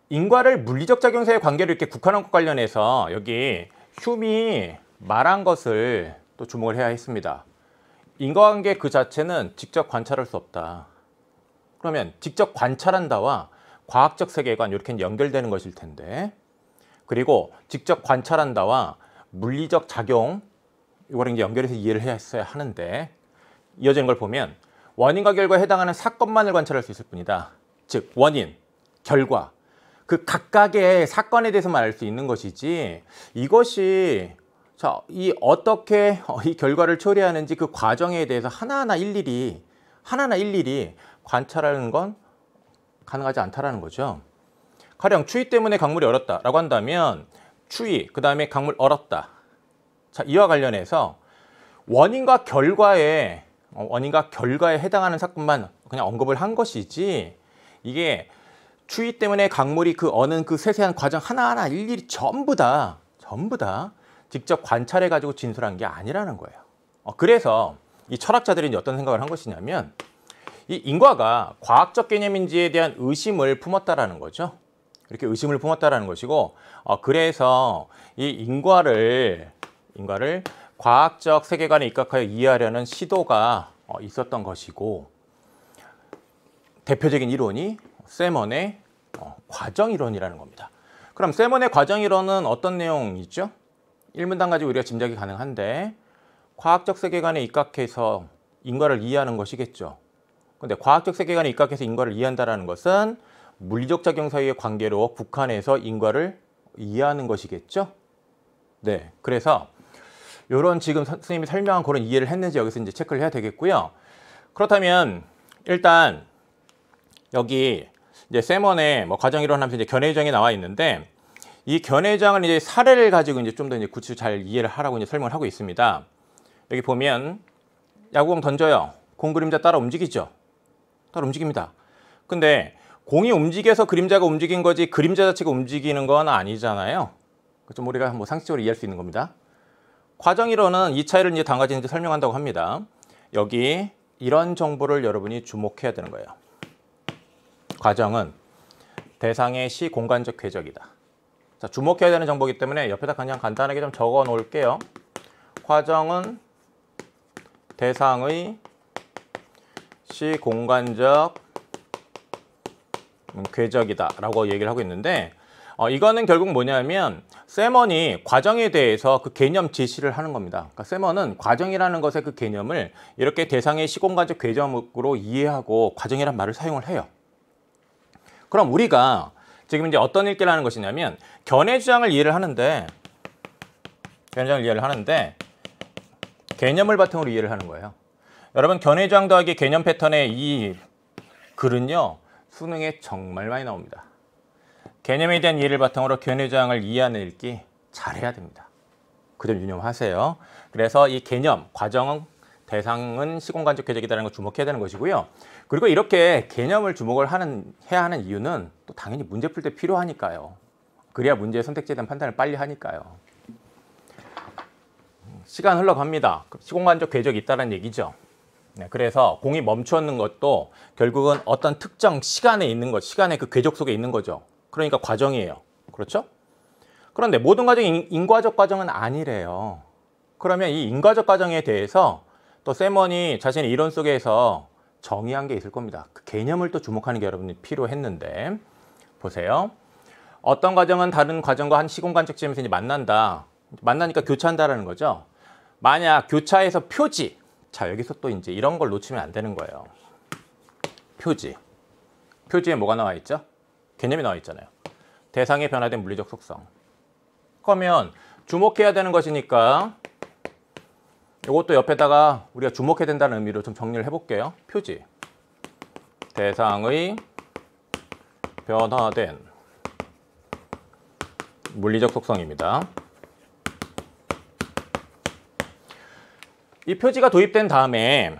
Speaker 1: 인과를 물리적 작용사회 관계로 이렇게 국한한 것 관련해서 여기 휴미 말한 것을 또 주목을 해야 했습니다. 인과관계 그 자체는 직접 관찰할 수 없다. 그러면 직접 관찰한다와 과학적 세계관 이렇게 연결되는 것일 텐데 그리고 직접 관찰한다와 물리적 작용 이거를 이제 연결해서 이해를 해야 했어야 하는데 이어지는 걸 보면 원인과 결과에 해당하는 사건만을 관찰할 수 있을 뿐이다. 즉 원인, 결과 그 각각의 사건에 대해서만 알 수 있는 것이지 이것이 자, 이 어떻게 어, 이 결과를 처리하는지 그 과정에 대해서 하나하나 일일이 하나하나 일일이 관찰하는 건 가능하지 않다라는 거죠. 가령 추위 때문에 강물이 얼었다라고 한다면 추위, 그 다음에 강물 얼었다. 자, 이와 관련해서 원인과 결과에 어, 원인과 결과에 해당하는 사건만 그냥 언급을 한 것이지 이게 추위 때문에 강물이 그 어는 그 세세한 과정 하나하나 일일이 전부 다 전부 다 직접 관찰해 가지고 진술한 게 아니라는 거예요. 어, 그래서 이 철학자들이 어떤 생각을 한 것이냐면 이 인과가 과학적 개념인지에 대한 의심을 품었다라는 거죠. 이렇게 의심을 품었다라는 것이고 어, 그래서 이 인과를 인과를 과학적 세계관에 입각하여 이해하려는 시도가 어, 있었던 것이고 대표적인 이론이 세먼의 어, 과정 이론이라는 겁니다. 그럼 세먼의 과정 이론은 어떤 내용이죠? 1문단 가지고 우리가 짐작이 가능한데 과학적 세계관에 입각해서 인과를 이해하는 것이겠죠. 근데 과학적 세계관에 입각해서 인과를 이해한다는 것은 물리적 작용 사이의 관계로 북한에서 인과를 이해하는 것이겠죠. 네, 그래서 이런 지금 선생님이 설명한 그런 이해를 했는지 여기서 이제 체크를 해야 되겠고요. 그렇다면 일단 여기 이제 세먼의 뭐 과정 이론하면서 이제 견해 정이 나와 있는데 이 견해장은 이제 사례를 가지고 이제 좀 더 이제 구체적으로 잘 이해를 하라고 이제 설명을 하고 있습니다. 여기 보면 야구공 던져요. 공 그림자 따라 움직이죠. 따라 움직입니다. 근데 공이 움직여서 그림자가 움직인 거지 그림자 자체가 움직이는 건 아니잖아요. 좀 우리가 뭐 상식적으로 이해할 수 있는 겁니다. 과정 1호는 이 차이를 이제 당가지 이제 설명한다고 합니다. 여기 이런 정보를 여러분이 주목해야 되는 거예요. 과정은 대상의 시 공간적 궤적이다. 자, 주목해야 되는 정보이기 때문에 옆에다 그냥 간단하게 좀 적어 놓을게요. 과정은 대상의 시공간적 음, 궤적이다 라고 얘기를 하고 있는데 어, 이거는 결국 뭐냐면 세먼이 과정에 대해서 그 개념 제시를 하는 겁니다. 그러니까 세먼은 과정이라는 것의 그 개념을 이렇게 대상의 시공간적 궤적으로 이해하고 과정이란 말을 사용을 해요. 그럼 우리가 지금 이제 어떤 일기를 하는 것이냐면 견해 주장을 이해를 하는데 견해 주장을 이해를 하는데 개념을 바탕으로 이해를 하는 거예요. 여러분 견해 주장 더하기 개념 패턴의 이 글은요. 수능에 정말 많이 나옵니다. 개념에 대한 이해를 바탕으로 견해 주장을 이해하는 읽기 잘해야 됩니다. 그 점 유념하세요. 그래서 이 개념, 과정은 대상은 시공간적 궤적이다라는 걸 주목해야 되는 것이고요. 그리고 이렇게 개념을 주목을 하는, 해야 하는 이유는 또 당연히 문제 풀 때 필요하니까요. 그래야 문제의 선택지에 대한 판단을 빨리 하니까요. 시간 흘러갑니다. 시공간적 궤적이 있다는 얘기죠. 네, 그래서 공이 멈추는 것도 결국은 어떤 특정 시간에 있는 것, 시간의 그 궤적 속에 있는 거죠. 그러니까 과정이에요. 그렇죠? 그런데 모든 과정이 인과적 과정은 아니래요. 그러면 이 인과적 과정에 대해서 또 세먼이 자신의 이론 속에서 정의한 게 있을 겁니다. 그 개념을 또 주목하는 게 여러분이 필요했는데 보세요. 어떤 과정은 다른 과정과 한시공간측 지점에서 이제 만난다. 만나니까 교차한다라는 거죠. 만약 교차에서 표지. 자, 여기서 또 이제 이런 걸 놓치면 안 되는 거예요. 표지. 표지에 뭐가 나와 있죠? 개념이 나와 있잖아요. 대상의 변화된 물리적 속성. 그러면 주목해야 되는 것이니까 이것도 옆에다가 우리가 주목해야 된다는 의미로 좀 정리를 해볼게요. 표지. 대상의 변화된 물리적 속성입니다. 이 표지가 도입된 다음에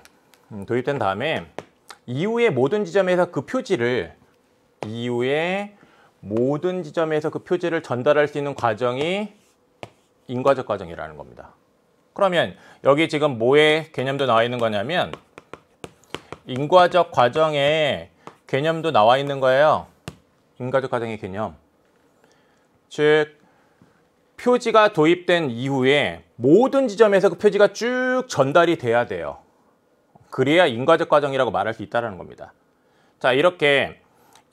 Speaker 1: 음, 도입된 다음에 이후의 모든 지점에서 그 표지를 이후의 모든 지점에서 그 표지를 전달할 수 있는 과정이 인과적 과정이라는 겁니다. 그러면 여기 지금 뭐의 개념도 나와 있는 거냐면 인과적 과정의 개념도 나와 있는 거예요. 인과적 과정의 개념. 즉 표지가 도입된 이후에 모든 지점에서 그 표지가 쭉 전달이 돼야 돼요. 그래야 인과적 과정이라고 말할 수 있다는 겁니다. 자 이렇게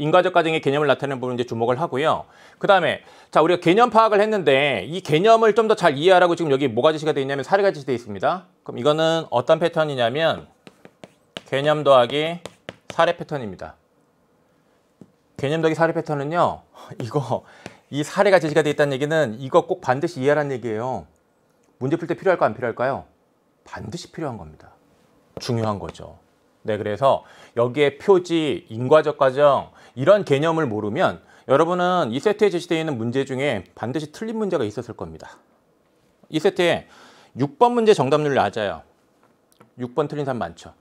Speaker 1: 인과적 과정의 개념을 나타내는 부분 이제 주목을 하고요. 그 다음에 자 우리가 개념 파악을 했는데 이 개념을 좀 더 잘 이해하라고 지금 여기 뭐가 제시가 되어 있냐면 사례가 제시되어 있습니다. 그럼 이거는 어떤 패턴이냐면 개념 더하기 사례 패턴입니다. 개념 더하기 사례 패턴은요. 이거 이 사례가 제시가 되어 있다는 얘기는 이거 꼭 반드시 이해하라는 얘기예요. 문제 풀 때 필요할까 안 필요할까요? 반드시 필요한 겁니다. 중요한 거죠. 네, 그래서 여기에 표지, 인과적 과정 이런 개념을 모르면 여러분은 이 세트에 제시되어 있는 문제 중에 반드시 틀린 문제가 있었을 겁니다. 이 세트에 6번 문제 정답률 낮아요. 6번 틀린 사람 많죠.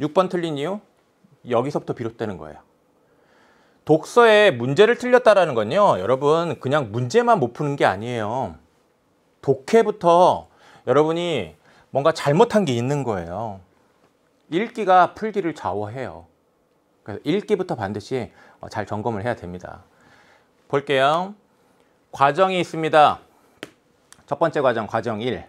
Speaker 1: 6번 틀린 이유 여기서부터 비롯되는 거예요. 독서에 문제를 틀렸다라는 건요. 여러분 그냥 문제만 못 푸는 게 아니에요. 독해부터 여러분이 뭔가 잘못한 게 있는 거예요. 읽기가 풀기를 좌우해요. 그래서 읽기부터 반드시 어, 잘 점검을 해야 됩니다. 볼게요. 과정이 있습니다. 첫 번째 과정, 과정 1.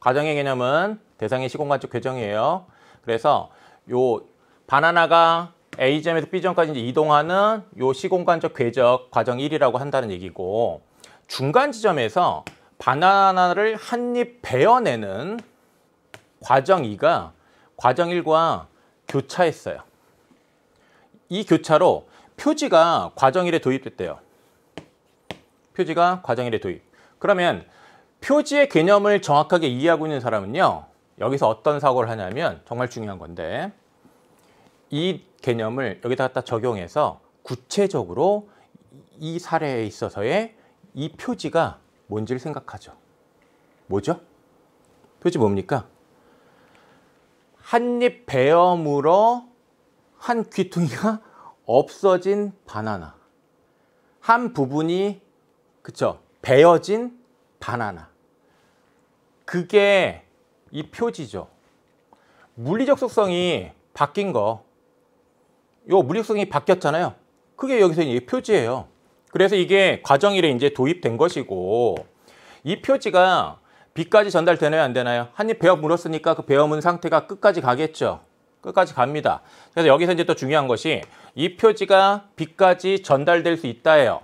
Speaker 1: 과정의 개념은 대상의 시공간축 교정이에요. 그래서 요 바나나가 A점에서 B점까지 이동하는 요 시공간적 궤적 과정 1이라고 한다는 얘기고 중간 지점에서 바나나를 한 입 베어내는 과정 2가 과정 1과 교차했어요. 이 교차로 표지가 과정 1에 도입됐대요. 표지가 과정 1에 도입. 그러면 표지의 개념을 정확하게 이해하고 있는 사람은요. 여기서 어떤 사고를 하냐면 정말 중요한 건데 이 개념을 여기다 갖다 적용해서 구체적으로 이 사례에 있어서의 이 표지가 뭔지를 생각하죠. 뭐죠? 표지 뭡니까? 한입 베어물어 한 귀퉁이가 없어진 바나나. 한 부분이 그쵸 베어진 바나나. 그게 이 표지죠. 물리적 속성이 바뀐 거. 요 물리적 속성이 바뀌었잖아요. 그게 여기서 이 표지예요. 그래서 이게 과정일에 이제 도입된 것이고 이 표지가 비까지 전달되나요? 안 되나요? 한입 베어 물었으니까 그 베어 문 상태가 끝까지 가겠죠. 끝까지 갑니다. 그래서 여기서 이제 또 중요한 것이 이 표지가 비까지 전달될 수 있다예요.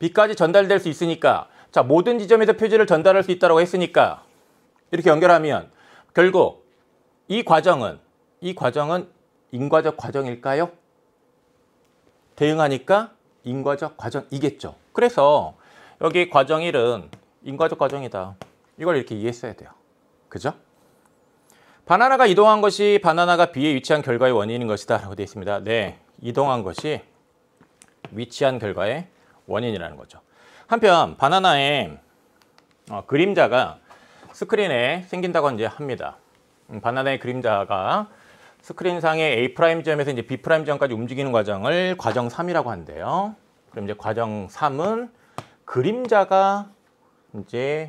Speaker 1: 비까지 전달될 수 있으니까 자 모든 지점에서 표지를 전달할 수 있다고 했으니까 이렇게 연결하면 결국 이 과정은 이 과정은 인과적 과정일까요? 대응하니까 인과적 과정이겠죠. 그래서 여기 과정 1은 인과적 과정이다. 이걸 이렇게 이해했어야 돼요. 그죠? 바나나가 이동한 것이 바나나가 B에 위치한 결과의 원인인 것이다 라고 되어 있습니다. 네, 이동한 것이 위치한 결과의 원인이라는 거죠. 한편 바나나의 어, 그림자가 스크린에 생긴다고 이제 합니다. 음, 바나나의 그림자가 스크린상의 A 프라임 점에서 이제 B 프라임 점까지 움직이는 과정을 과정 3이라고 한대요. 그럼 이제 과정 3은 그림자가 이제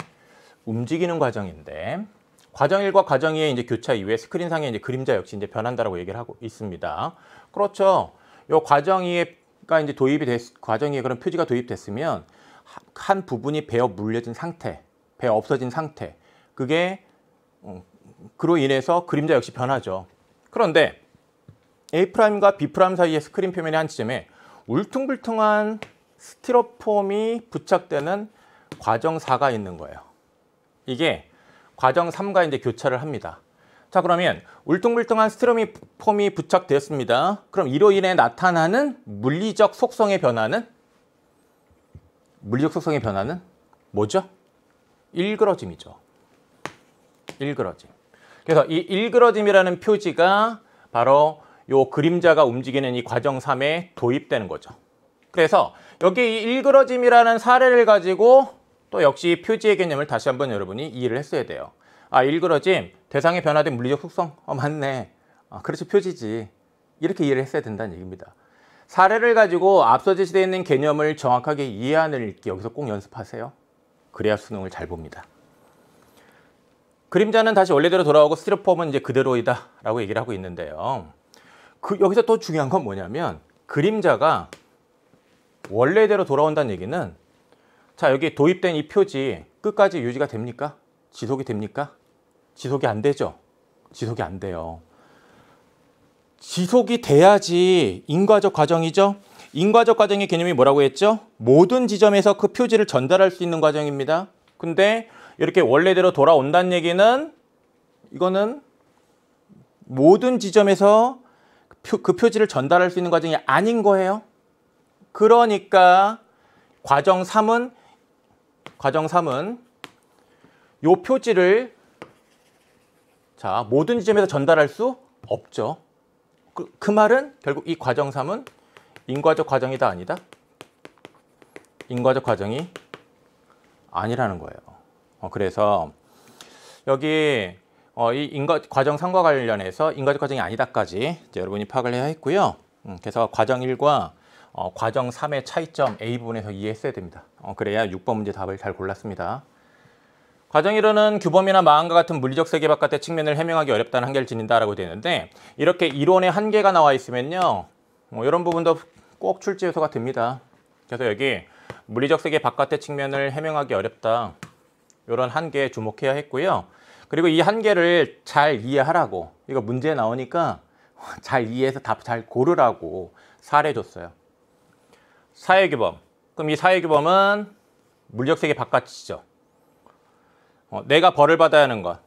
Speaker 1: 움직이는 과정인데 과정 1과 과정 2의 이제 교차 이후에 스크린상의 이제 그림자 역시 이제 변한다라고 얘기를 하고 있습니다. 그렇죠. 요 과정 2가 이제 도입이 됐 과정 2에 그런 표지가 도입됐으면 한 부분이 배어 물려진 상태, 배어 없어진 상태. 그게 음, 그로 인해서 그림자 역시 변하죠. 그런데 A'과 b p r i 사이의 스크린 표면의 한 지점에 울퉁불퉁한 스티로폼이 부착되는 과정 4가 있는 거예요. 이게 과정 3과 이제 교차를 합니다. 자 그러면 울퉁불퉁한 스트로미 폼이 부착되었습니다. 그럼 이로 인해 나타나는 물리적 속성의 변화는 물리적 속성의 변화는 뭐죠? 일그러짐이죠. 일그러짐. 그래서 이 일그러짐이라는 표지가 바로 요 그림자가 움직이는 이 과정 3에 도입되는 거죠. 그래서 여기 이 일그러짐이라는 사례를 가지고 또 역시 표지의 개념을 다시 한번 여러분이 이해를 했어야 돼요. 아, 일그러짐, 대상의 변화된 물리적 속성, 어, 맞네. 아, 그렇지, 표지지. 이렇게 이해를 했어야 된다는 얘기입니다. 사례를 가지고 앞서 제시되어 있는 개념을 정확하게 이해하는 읽기 여기서 꼭 연습하세요. 그래야 수능을 잘 봅니다. 그림자는 다시 원래대로 돌아오고 스티로폼은 이제 그대로이다 라고 얘기를 하고 있는데요. 그 여기서 또 중요한 건 뭐냐면 그림자가 원래대로 돌아온다는 얘기는 자 여기 도입된 이 표지 끝까지 유지가 됩니까? 지속이 됩니까? 지속이 안 되죠? 지속이 안 돼요. 지속이 돼야지 인과적 과정이죠. 인과적 과정의 개념이 뭐라고 했죠? 모든 지점에서 그 표지를 전달할 수 있는 과정입니다. 근데 이렇게 원래대로 돌아온다는 얘기는 이거는 모든 지점에서 그 표지를 전달할 수 있는 과정이 아닌 거예요. 그러니까 과정 3은 과정 3은 요 표지를 자 모든 지점에서 전달할 수 없죠. 그, 그 말은 결국 이 과정 3은 인과적 과정이다 아니다? 인과적 과정이 아니라는 거예요. 어, 그래서 여기 어, 이 인과 과정 3과 관련해서 인과적 과정이 아니다까지 이제 여러분이 파악을 해야 했고요. 음, 그래서 과정 1과 어, 과정 3의 차이점 A 부분에서 이해했어야 됩니다. 어, 그래야 6번 문제 답을 잘 골랐습니다. 과정 1호는 규범이나 마음과 같은 물리적 세계 바깥의 측면을 해명하기 어렵다는 한계를 지닌다라고 되는데 이렇게 이론의 한계가 나와 있으면요. 뭐 이런 부분도 꼭 출제 요소가 됩니다. 그래서 여기 물리적 세계 바깥의 측면을 해명하기 어렵다. 이런 한계에 주목해야 했고요. 그리고 이 한계를 잘 이해하라고 이거 문제 나오니까 잘 이해해서 답 잘 고르라고 사례 줬어요. 사회규범. 그럼 이 사회규범은 물적세계 바깥이죠. 어, 내가 벌을 받아야 하는 것.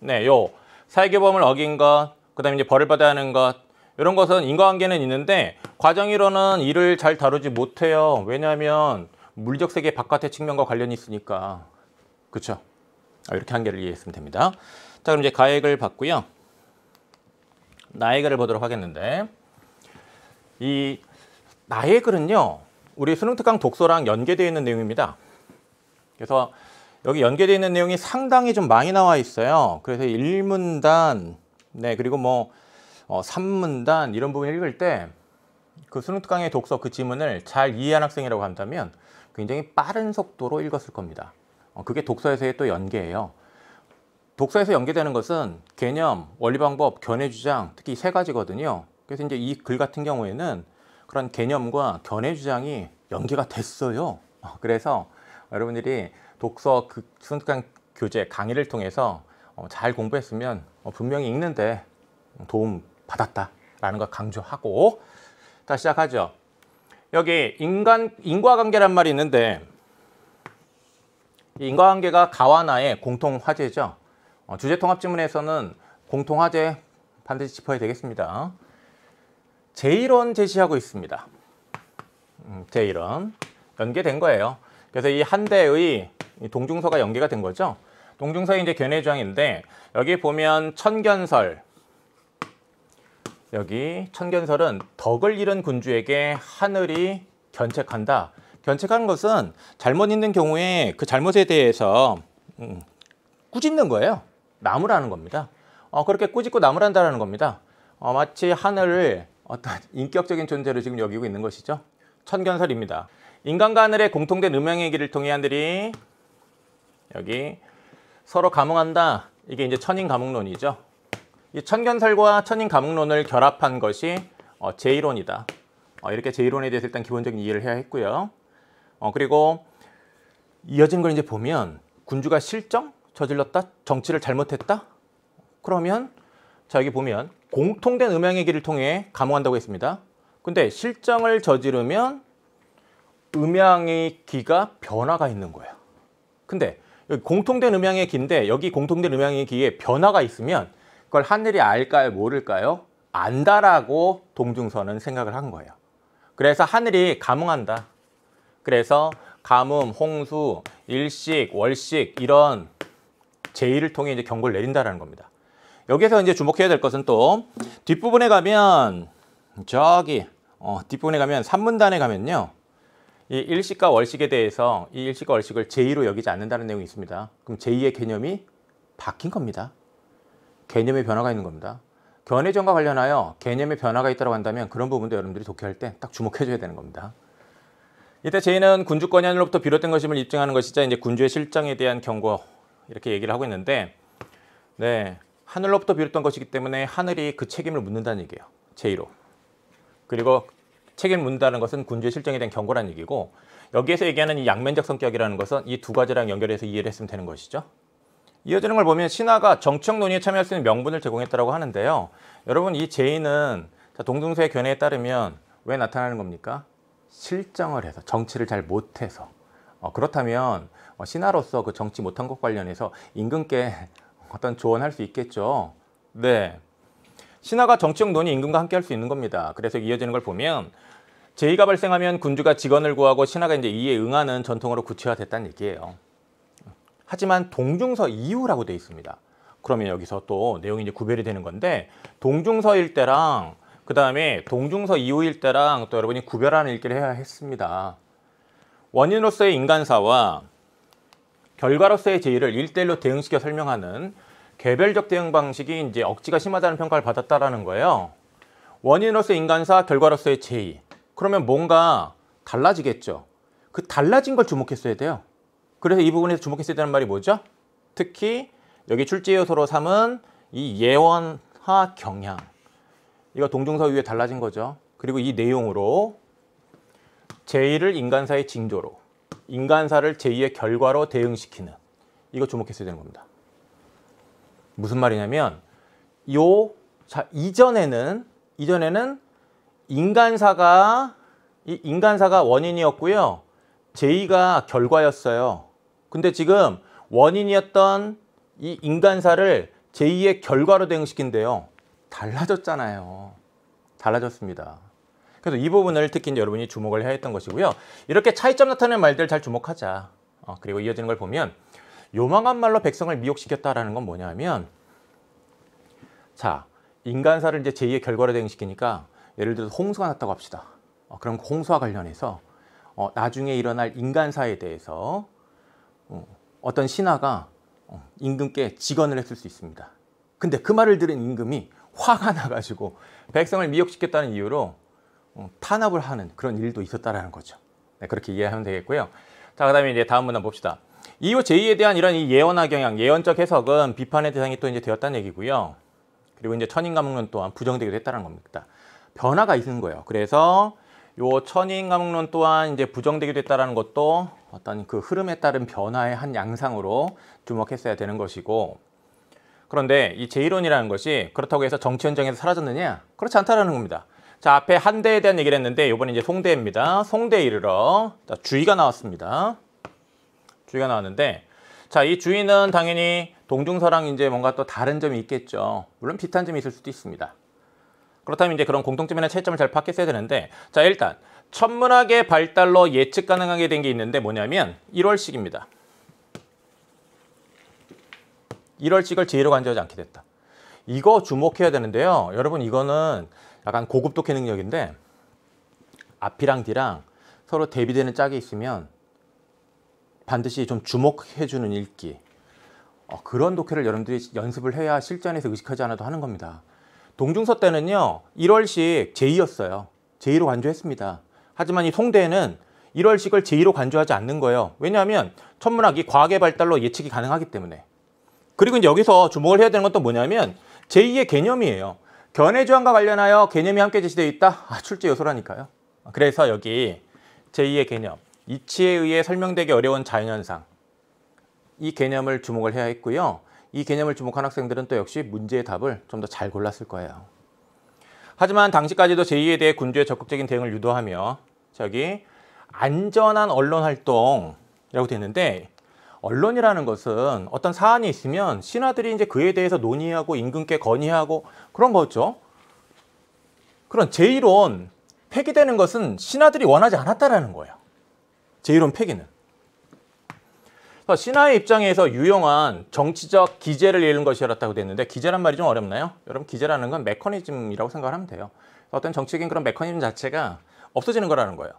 Speaker 1: 네, 요 사회규범을 어긴 것, 그 다음에 이제 벌을 받아야 하는 것. 이런 것은 인과관계는 있는데 과정이론은 이를 잘 다루지 못해요. 왜냐하면 물적 세계 바깥의 측면과 관련이 있으니까. 그쵸 아, 이렇게 한계를 이해했으면 됩니다. 자, 그럼 이제 가액을 봤고요. 나액을 보도록 하겠는데 이 나의 글은요. 우리 수능 특강 독서랑 연계되어 있는 내용입니다. 그래서 여기 연계되어 있는 내용이 상당히 좀 많이 나와 있어요. 그래서 1문단, 네, 그리고 뭐 어, 3문단 이런 부분 을 읽을 때 그 수능 특강의 독서 그 지문을 잘 이해한 학생이라고 한다면 굉장히 빠른 속도로 읽었을 겁니다. 어, 그게 독서에서의 또 연계예요. 독서에서 연계되는 것은 개념, 원리 방법, 견해 주장 특히 세 가지거든요. 그래서 이제 이 글 같은 경우에는 그런 개념과 견해 주장이 연계가 됐어요. 어, 그래서 여러분들이 독서 그 순간 교재 강의를 통해서 어, 잘 공부했으면 어, 분명히 읽는데 도움 받았다라는 걸 강조하고 다 시작하죠. 여기 인간 인과관계란 말이 있는데 인과관계가 가와 나의 공통 화제죠. 주제통합 지문에서는 공통 화제 반드시 짚어야 되겠습니다. 제1원 제시하고 있습니다. 음, 제1원 연계된 거예요. 그래서 이 한 대의 동중서가 연계가 된 거죠. 동중서의 이제 견해조항인데 여기 보면 천견설 여기 천견설은 덕을 잃은 군주에게 하늘이 견책한다. 견책하는 것은 잘못 있는 경우에 그 잘못에 대해서 음, 꾸짖는 거예요. 나무라는 겁니다. 어, 그렇게 꾸짖고 나무란다는 겁니다. 어, 마치 하늘을 어떤 인격적인 존재로 지금 여기고 있는 것이죠. 천견설입니다. 인간과 하늘의 공통된 음양의 길을 통해 하늘이 여기 서로 감흥한다. 이게 이제 천인 감흥론이죠. 이 천견설과 천인 감흥론을 결합한 것이 어, 제이론이다. 어, 이렇게 제이론에 대해서 일단 기본적인 이해를 해야 했고요. 어, 그리고 이어진 걸 이제 보면 군주가 실정 저질렀다, 정치를 잘못했다. 그러면 자 여기 보면 공통된 음향의 기를 통해 감호한다고 했습니다. 근데 실정을 저지르면 음향의 기가 변화가 있는 거예요. 근데 여기 공통된 음향의 기인데 여기 공통된 음향의 기에 변화가 있으면 그걸 하늘이 알까요 모를까요? 안다라고 동중서는 생각을 한 거예요. 그래서 하늘이 감흥한다. 그래서 감음, 홍수, 일식, 월식 이런 제의를 통해 이제 경고를 내린다는 겁니다. 여기에서 이제 주목해야 될 것은 또 뒷부분에 가면 저기 어, 뒷부분에 가면 3문단에 가면요. 이 일식과 월식에 대해서 이 일식과 월식을 제2로 여기지 않는다는 내용이 있습니다. 그럼 제2의 개념이 바뀐 겁니다. 개념의 변화가 있는 겁니다. 견해전과 관련하여 개념의 변화가 있다고 한다면 그런 부분도 여러분들이 독해할 때 딱 주목해줘야 되는 겁니다. 이때 제2는 군주권한으로부터 비롯된 것임을 입증하는 것이자 이제 군주의 실정에 대한 경고 이렇게 얘기를 하고 있는데 네 하늘로부터 비롯된 것이기 때문에 하늘이 그 책임을 묻는다는 얘기예요. 제1호. 그리고 책임을 묻는다는 것은 군주의 실정에 대한 경고라는 얘기고 여기에서 얘기하는 이 양면적 성격이라는 것은 이 두 가지랑 연결해서 이해를 했으면 되는 것이죠. 이어지는 걸 보면 신하가 정치적 논의에 참여할 수 있는 명분을 제공했다고 하는데요. 여러분 이 제의는 동등서의 견해에 따르면 왜 나타나는 겁니까? 실정을 해서 정치를 잘 못해서 어, 그렇다면 어, 신하로서 그 정치 못한 것 관련해서 임금께 어떤 조언할 수 있겠죠. 네. 신하가 정치적 논의 임금과 함께 할 수 있는 겁니다. 그래서 이어지는 걸 보면 제의가 발생하면 군주가 직원을 구하고 신하가 이제 이에 응하는 전통으로 구체화됐다는 얘기예요. 하지만 동중서 이후라고 돼 있습니다. 그러면 여기서 또 내용이 이제 구별이 되는 건데 동중서일 때랑 그 다음에 동중서 이후일 때랑 또 여러분이 구별하는 일기를 해야 했습니다. 원인으로서의 인간사와 결과로서의 제의를 일대일로 대응시켜 설명하는 개별적 대응 방식이 이제 억지가 심하다는 평가를 받았다라는 거예요. 원인으로서 인간사, 결과로서의 제의. 그러면 뭔가 달라지겠죠. 그 달라진 걸 주목했어야 돼요. 그래서 이 부분에서 주목했어야 되는 말이 뭐죠? 특히 여기 출제 요소로 삼은 이 예원화 경향. 이거 동종사 위에 달라진 거죠. 그리고 이 내용으로 제의를 인간사의 징조로, 인간사를 제의의 결과로 대응시키는 이거 주목했어야 되는 겁니다. 무슨 말이냐면 요 자, 이전에는 이전에는 인간사가 이 인간사가 원인이었고요. 제의가 결과였어요. 근데 지금 원인이었던 이 인간사를 제2의 결과로 대응시킨대요. 달라졌잖아요. 달라졌습니다. 그래서 이 부분을 특히 여러분이 주목을 해야 했던 것이고요. 이렇게 차이점 나타내는 말들 잘 주목하자. 어, 그리고 이어지는 걸 보면 요망한 말로 백성을 미혹시켰다라는 건 뭐냐면 자 인간사를 이제 제2의 결과로 대응시키니까 예를 들어 서 홍수가 났다고 합시다. 어, 그럼 그 홍수와 관련해서 어, 나중에 일어날 인간사에 대해서 어, 어떤 신하가 어, 임금께 직언을 했을 수 있습니다. 근데 그 말을 들은 임금이 화가 나가지고 백성을 미혹시켰다는 이유로 어, 탄압을 하는 그런 일도 있었다라는 거죠. 네, 그렇게 이해하면 되겠고요. 자, 그 다음에 이제 다음 문단 봅시다. 이후 제2에 대한 이런 이 예언화 경향, 예언적 해석은 비판의 대상이 또 이제 되었다는 얘기고요. 그리고 이제 천인 감옥론 또한 부정되기도 했다는 겁니다. 변화가 있는 거예요. 그래서 요 천인 감옥론 또한 이제 부정되기도 했다는 것도 어떤 그 흐름에 따른 변화의 한 양상으로 주목했어야 되는 것이고 그런데 이 제1론이라는 것이 그렇다고 해서 정치 현장에서 사라졌느냐? 그렇지 않다라는 겁니다. 자, 앞에 한대에 대한 얘기를 했는데 이번에 이제 송대입니다. 송대에 이르러 자, 주의가 나왔습니다. 주의가 나왔는데 자, 이 주의는 당연히 동중서랑 이제 뭔가 또 다른 점이 있겠죠. 물론 비슷한 점이 있을 수도 있습니다. 그렇다면 이제 그런 공통점이나 차이점을 잘 파악했어야 되는데 자, 일단 천문학의 발달로 예측 가능하게 된 게 있는데 뭐냐면 1월식입니다. 1월식을 제의로 간주하지 않게 됐다. 이거 주목해야 되는데요. 여러분 이거는 약간 고급 독해 능력인데 앞이랑 뒤랑 서로 대비되는 짝이 있으면 반드시 좀 주목해주는 읽기 어, 그런 독해를 여러분들이 연습을 해야 실전에서 의식하지 않아도 하는 겁니다. 동중서 때는요 1월씩 제2였어요. 제2로 관조했습니다. 하지만 이 송대는 1월씩을 제2로 관조하지 않는 거예요. 왜냐하면 천문학이 과학의 발달로 예측이 가능하기 때문에. 그리고 여기서 주목을 해야 되는 건 또 뭐냐면 제2의 개념이에요. 견해 조항과 관련하여 개념이 함께 제시되어 있다? 아, 출제 요소라니까요. 그래서 여기 제2의 개념. 이치에 의해 설명되기 어려운 자연현상 이 개념을 주목을 해야 했고요. 이 개념을 주목한 학생들은 또 역시 문제의 답을 좀 더 잘 골랐을 거예요. 하지만 당시까지도 제2에 대해 군주의 적극적인 대응을 유도하며 저기 안전한 언론 활동이라고 되어 있는데 언론이라는 것은 어떤 사안이 있으면 신하들이 이제 그에 대해서 논의하고 임금께 건의하고 그런 거죠. 그런 제1론 폐기되는 것은 신하들이 원하지 않았다라는 거예요. 제1론 폐기는. 신하의 입장에서 유용한 정치적 기재를 이르는 것이 었다고 됐는데 기재란 말이 좀 어렵나요? 여러분 기재라는 건 메커니즘이라고 생각하면 돼요. 어떤 정치적인 그런 메커니즘 자체가 없어지는 거라는 거예요.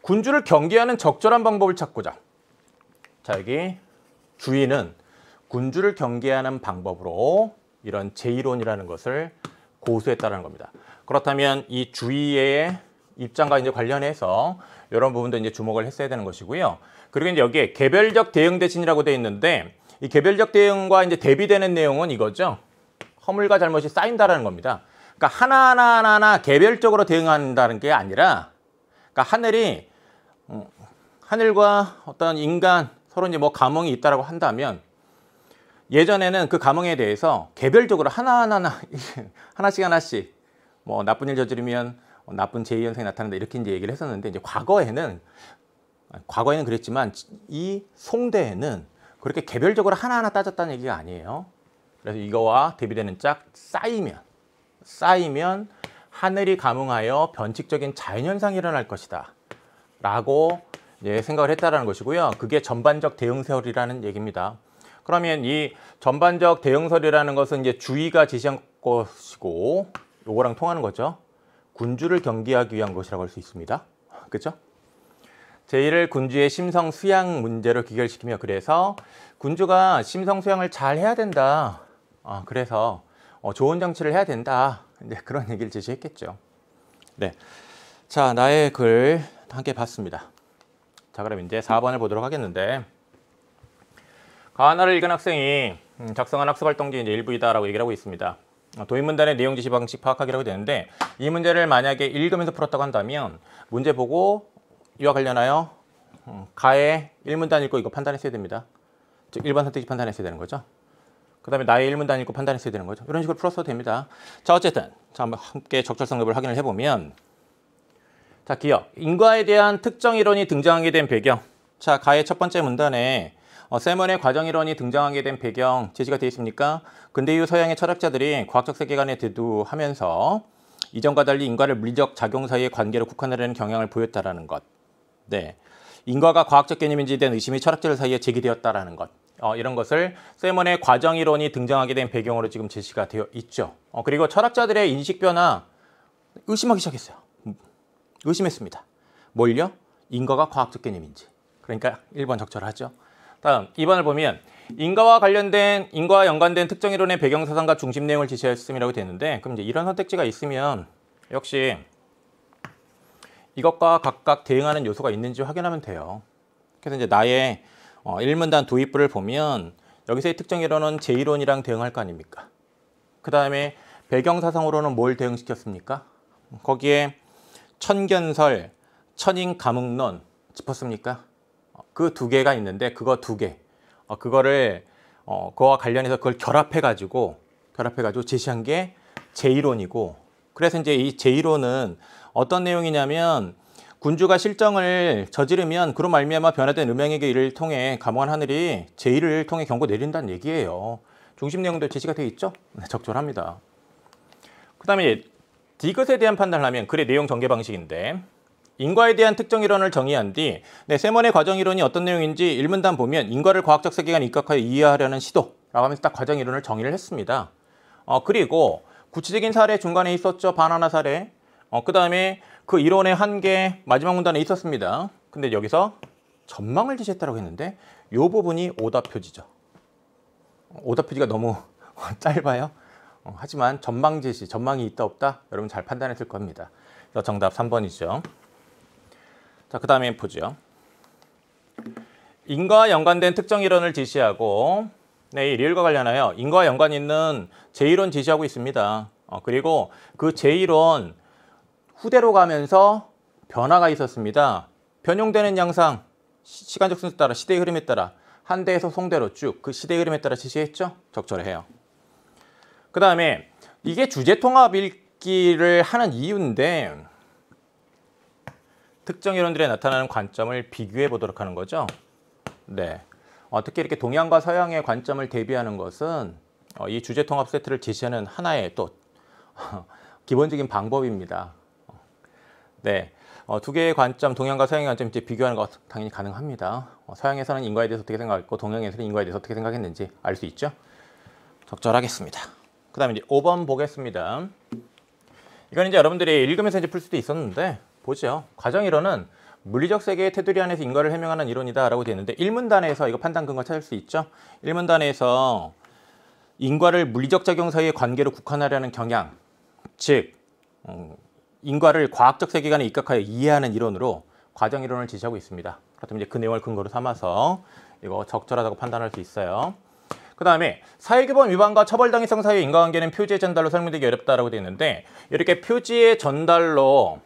Speaker 1: 군주를 경계하는 적절한 방법을 찾고자. 자 여기 주인은 군주를 경계하는 방법으로 이런 제이론이라는 것을 고수했다는 겁니다. 그렇다면 이 주의의 입장과 이제 관련해서 이런 부분도 이제 주목을 했어야 되는 것이고요. 그리고 이제 여기에 개별적 대응 대신이라고 되어 있는데 이 개별적 대응과 이제 대비되는 내용은 이거죠. 허물과 잘못이 쌓인다라는 겁니다. 그러니까 하나하나 하나 개별적으로 대응한다는 게 아니라 그러니까 하늘이 음, 하늘과 어떤 인간 서로 이제 뭐 감흥이 있다라고 한다면 예전에는 그 감흥에 대해서 개별적으로 하나하나 하나씩 하나씩 뭐 나쁜 일 저지르면 어, 나쁜 제2 현상이 나타난다 이렇게 이제 얘기를 했었는데 이제 과거에는 아, 과거에는 그랬지만 이 송대에는 그렇게 개별적으로 하나하나 따졌다는 얘기가 아니에요. 그래서 이거와 대비되는 짝 쌓이면 쌓이면 하늘이 가뭄하여 변칙적인 자연현상이 일어날 것이다. 라고 예, 생각을 했다라는 것이고요. 그게 전반적 대응설이라는 얘기입니다. 그러면 이 전반적 대응설이라는 것은 이제 주의가 제시한 것이고 요거랑 통하는 거죠. 군주를 경계하기 위한 것이라고 할 수 있습니다. 그렇죠? 제1을 군주의 심성 수양 문제로 귀결시키며 그래서 군주가 심성 수양을 잘 해야 된다. 어, 그래서 어, 좋은 정치를 해야 된다. 이제 그런 얘기를 제시했겠죠. 네. 자, 나의 글 함께 봤습니다. 자, 그럼 이제 4번을 보도록 하겠는데 가하나를 읽은 학생이 음, 작성한 학습활동지 이제 일부이다라고 얘기를 하고 있습니다. 도입문단의 내용 지시 방식 파악하기라고 되는데 이 문제를 만약에 읽으면서 풀었다고 한다면 문제 보고 이와 관련하여 음, 가의 1문단 읽고 이거 판단했어야 됩니다. 즉 1번 선택지 판단했어야 되는 거죠. 그 다음에 나의 1문단 읽고 판단했어야 되는 거죠. 이런 식으로 풀었어도 됩니다. 자 어쨌든 자 한번 함께 적절성급을 확인을 해보면 자 기억 인과에 대한 특정 이론이 등장하게 된 배경 자 가의 첫 번째 문단에 어, 세먼의 과정 이론이 등장하게 된 배경 제시가 되어 있습니까? 근대 이후 서양의 철학자들이 과학적 세계관에 대두하면서 이전과 달리 인과를 물리적 작용 사이의 관계로 국한하려는 경향을 보였다라는 것. 네. 인과가 과학적 개념인지에 대한 의심이 철학자들 사이에 제기되었다라는 것. 어, 이런 것을 세먼의 과정 이론이 등장하게 된 배경으로 지금 제시가 되어 있죠. 어, 그리고 철학자들의 인식 변화 의심하기 시작했어요. 의심했습니다. 뭘요? 인과가 과학적 개념인지. 그러니까 1번 적절하죠. 다음 2번을 보면 인과와 관련된 인과와 연관된 특정 이론의 배경 사상과 중심 내용을 지시하였음이라고 되는데 그럼 이제 이런 선택지가 있으면 역시 이것과 각각 대응하는 요소가 있는지 확인하면 돼요. 그래서 이제 나의 어, 1문단 도입부를 보면 여기서의 특정 이론은 제이론이랑 대응할 거 아닙니까? 그 다음에 배경 사상으로는 뭘 대응시켰습니까? 거기에 천견설, 천인 감흥론 짚었습니까? 그두 개가 있는데 그거 두 개. 어, 그거를 어, 그와 관련해서 그걸 결합해 가지고 결합해 가지고 제시한 게제이론이고 그래서 이제 이제이론은 어떤 내용이냐면 군주가 실정을 저지르면 그로 말미암아 변화된 음양에게 이를 통해 감옥한 하늘이 제1를 통해 경고 내린다는 얘기예요. 중심 내용도 제시가 되어 있죠? 네, 적절합니다. 그 다음에 디귿에 대한 판단을 하면 글의 내용 전개 방식인데 인과에 대한 특정 이론을 정의한 뒤 네, 세먼의 과정 이론이 어떤 내용인지 일문단 보면 인과를 과학적 세계관 입각하여 이해하려는 시도라고 하면서 딱 과정 이론을 정의를 했습니다. 어, 그리고 구체적인 사례 중간에 있었죠. 바나나 사례. 어, 그 다음에 그 이론의 한계 마지막 문단에 있었습니다. 근데 여기서 전망을 제시했다고 했는데 이 부분이 오답 표지죠. 오답 표지가 너무 짧아요. 어, 하지만 전망 제시, 전망이 있다 없다 여러분 잘 판단했을 겁니다. 정답 3번이죠. 자, 그 다음에 보죠. 인과 연관된 특정 이론을 제시하고 네, 이율과 관련하여 인과 연관 있는 제이론 제시하고 있습니다. 어, 그리고 그 제이론 후대로 가면서 변화가 있었습니다. 변용되는 양상, 시간적 순서 따라 시대의 흐름에 따라 한 대에서 송대로 쭉 그 시대의 흐름에 따라 제시했죠? 적절해요. 그 다음에 이게 주제 통합 읽기를 하는 이유인데 특정 이론들에 나타나는 관점을 비교해 보도록 하는 거죠. 네. 어, 특히 이렇게 동양과 서양의 관점을 대비하는 것은 어, 이 주제 통합 세트를 제시하는 하나의 또 기본적인 방법입니다. 네. 어, 두 개의 관점, 동양과 서양의 관점 이제 비교하는 것 당연히 가능합니다. 어, 서양에서는 인과에 대해서 어떻게 생각했고 동양에서는 인과에 대해서 어떻게 생각했는지 알 수 있죠? 적절하겠습니다. 그 다음에 이제 5번 보겠습니다. 이건 이제 여러분들이 읽으면서 이제 풀 수도 있었는데 보죠. 과정 이론은 물리적 세계의 테두리 안에서 인과를 해명하는 이론이다라고 되어 있는데 1문단에서 이거 판단 근거 찾을 수 있죠. 1문단에서 인과를 물리적 작용 사이의 관계로 국한하려는 경향, 즉 음, 인과를 과학적 세계관에 입각하여 이해하는 이론으로 과정 이론을 지시하고 있습니다. 그렇다면 이제 그 내용을 근거로 삼아서 이거 적절하다고 판단할 수 있어요. 그 다음에 사회규범 위반과 처벌당위성 사이의 인과관계는 표지의 전달로 설명되기 어렵다라고 되어 있는데 이렇게 표지의 전달로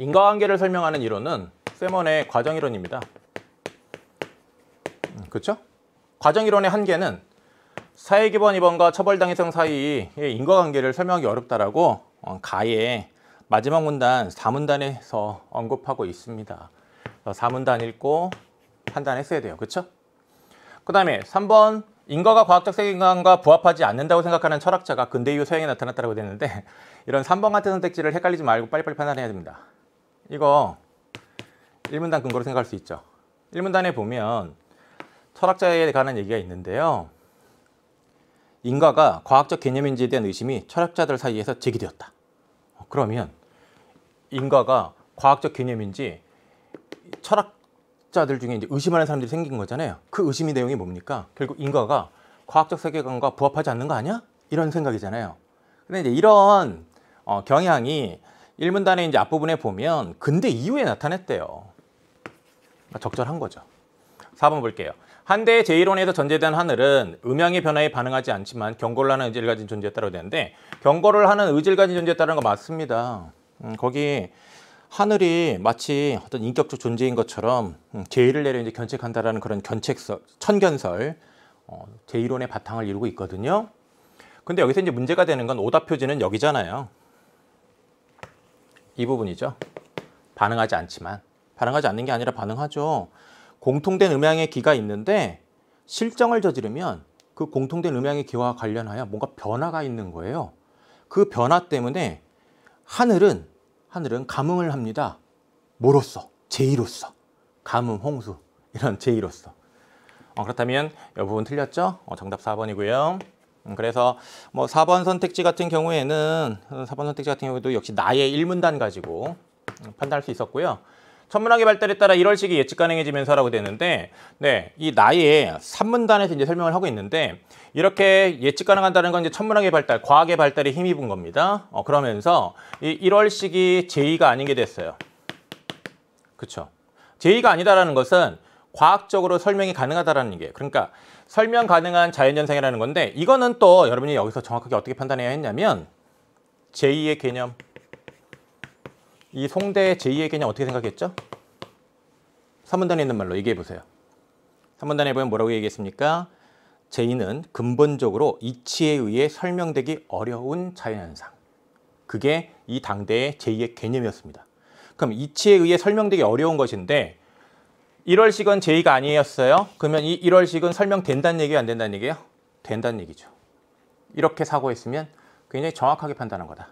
Speaker 1: 인과관계를 설명하는 이론은 세먼의 과정이론입니다. 그렇죠? 과정이론의 한계는 사회기본 입번과 처벌당해성 사이의 인과관계를 설명하기 어렵다라고 어, 가에 마지막 문단 4문단에서 언급하고 있습니다. 4문단 읽고 판단했어야 돼요. 그렇죠? 그 다음에 3번 인과가 과학적 세계관과 부합하지 않는다고 생각하는 철학자가 근대 이후 서양에 나타났다고 됐는데 이런 3번 같은 선택지를 헷갈리지 말고 빨리빨리 판단해야 됩니다. 이거 1문단 근거로 생각할 수 있죠. 1문단에 보면 철학자에 관한 얘기가 있는데요. 인과가 과학적 개념인지에 대한 의심이 철학자들 사이에서 제기되었다. 어, 그러면 인과가 과학적 개념인지 철학자들 중에 이제 의심하는 사람들이 생긴 거잖아요. 그 의심의 내용이 뭡니까? 결국 인과가 과학적 세계관과 부합하지 않는 거 아니야? 이런 생각이잖아요. 그런데이 이런 어, 경향이 1문단의 이제 앞부분에 보면 근대 이후에 나타냈대요. 그러니까 적절한 거죠. 4번 볼게요. 한대의 제1원에서 전제된 하늘은 음향의 변화에 반응하지 않지만 경고를 하는 의지를 가진 존재였다고 되는데 경고를 하는 의지를 가진 존재였다는 거 맞습니다. 음, 거기 하늘이 마치 어떤 인격적 존재인 것처럼 음, 제1을 내려 이제 견책한다라는 그런 견책설, 천견설, 어, 제1원의 바탕을 이루고 있거든요. 근데 여기서 이제 문제가 되는 건 오답 표지는 여기잖아요. 이 부분이죠. 반응하지 않지만 반응하지 않는 게 아니라 반응하죠. 공통된 음향의 기가 있는데 실정을 저지르면 그 공통된 음향의 기와 관련하여 뭔가 변화가 있는 거예요. 그 변화 때문에 하늘은 하늘은 감흥을 합니다. 뭐로써? 제의로써. 감흥, 홍수 이런 제의로써. 어, 그렇다면 이 부분 틀렸죠? 어, 정답 4번이고요. 음, 그래서 뭐 4번 선택지 같은 경우에는 4번 어, 선택지 같은 경우에도 역시 나의 1문단 가지고 음, 판단할 수 있었고요. 천문학의 발달에 따라 1월식이 예측 가능해지면서라고 되는데 네, 이 나의 3문단에서 이제 설명을 하고 있는데 이렇게 예측 가능한다는 건 이제 천문학의 발달, 과학의 발달에 힘입은 겁니다. 어, 그러면서 이 1월식이 제의가 아닌 게 됐어요. 그렇죠. 제의가 아니다라는 것은 과학적으로 설명이 가능하다라는 게 그러니까 설명 가능한 자연현상이라는 건데 이거는 또 여러분이 여기서 정확하게 어떻게 판단해야 했냐면 제2의 개념 이 송대 제2의 개념 어떻게 생각했죠? 3분단에 있는 말로 얘기해 보세요. 3분단에 보면 뭐라고 얘기했습니까? 제2는 근본적으로 이치에 의해 설명되기 어려운 자연현상. 그게 이 당대의 제2의 개념이었습니다. 그럼 이치에 의해 설명되기 어려운 것인데 1월식은 제의가 아니었어요. 그러면 이 1월식은 설명된다는 얘기안 된다는 얘기예요? 된다는 얘기죠. 이렇게 사고했으면 굉장히 정확하게 판단한 거다.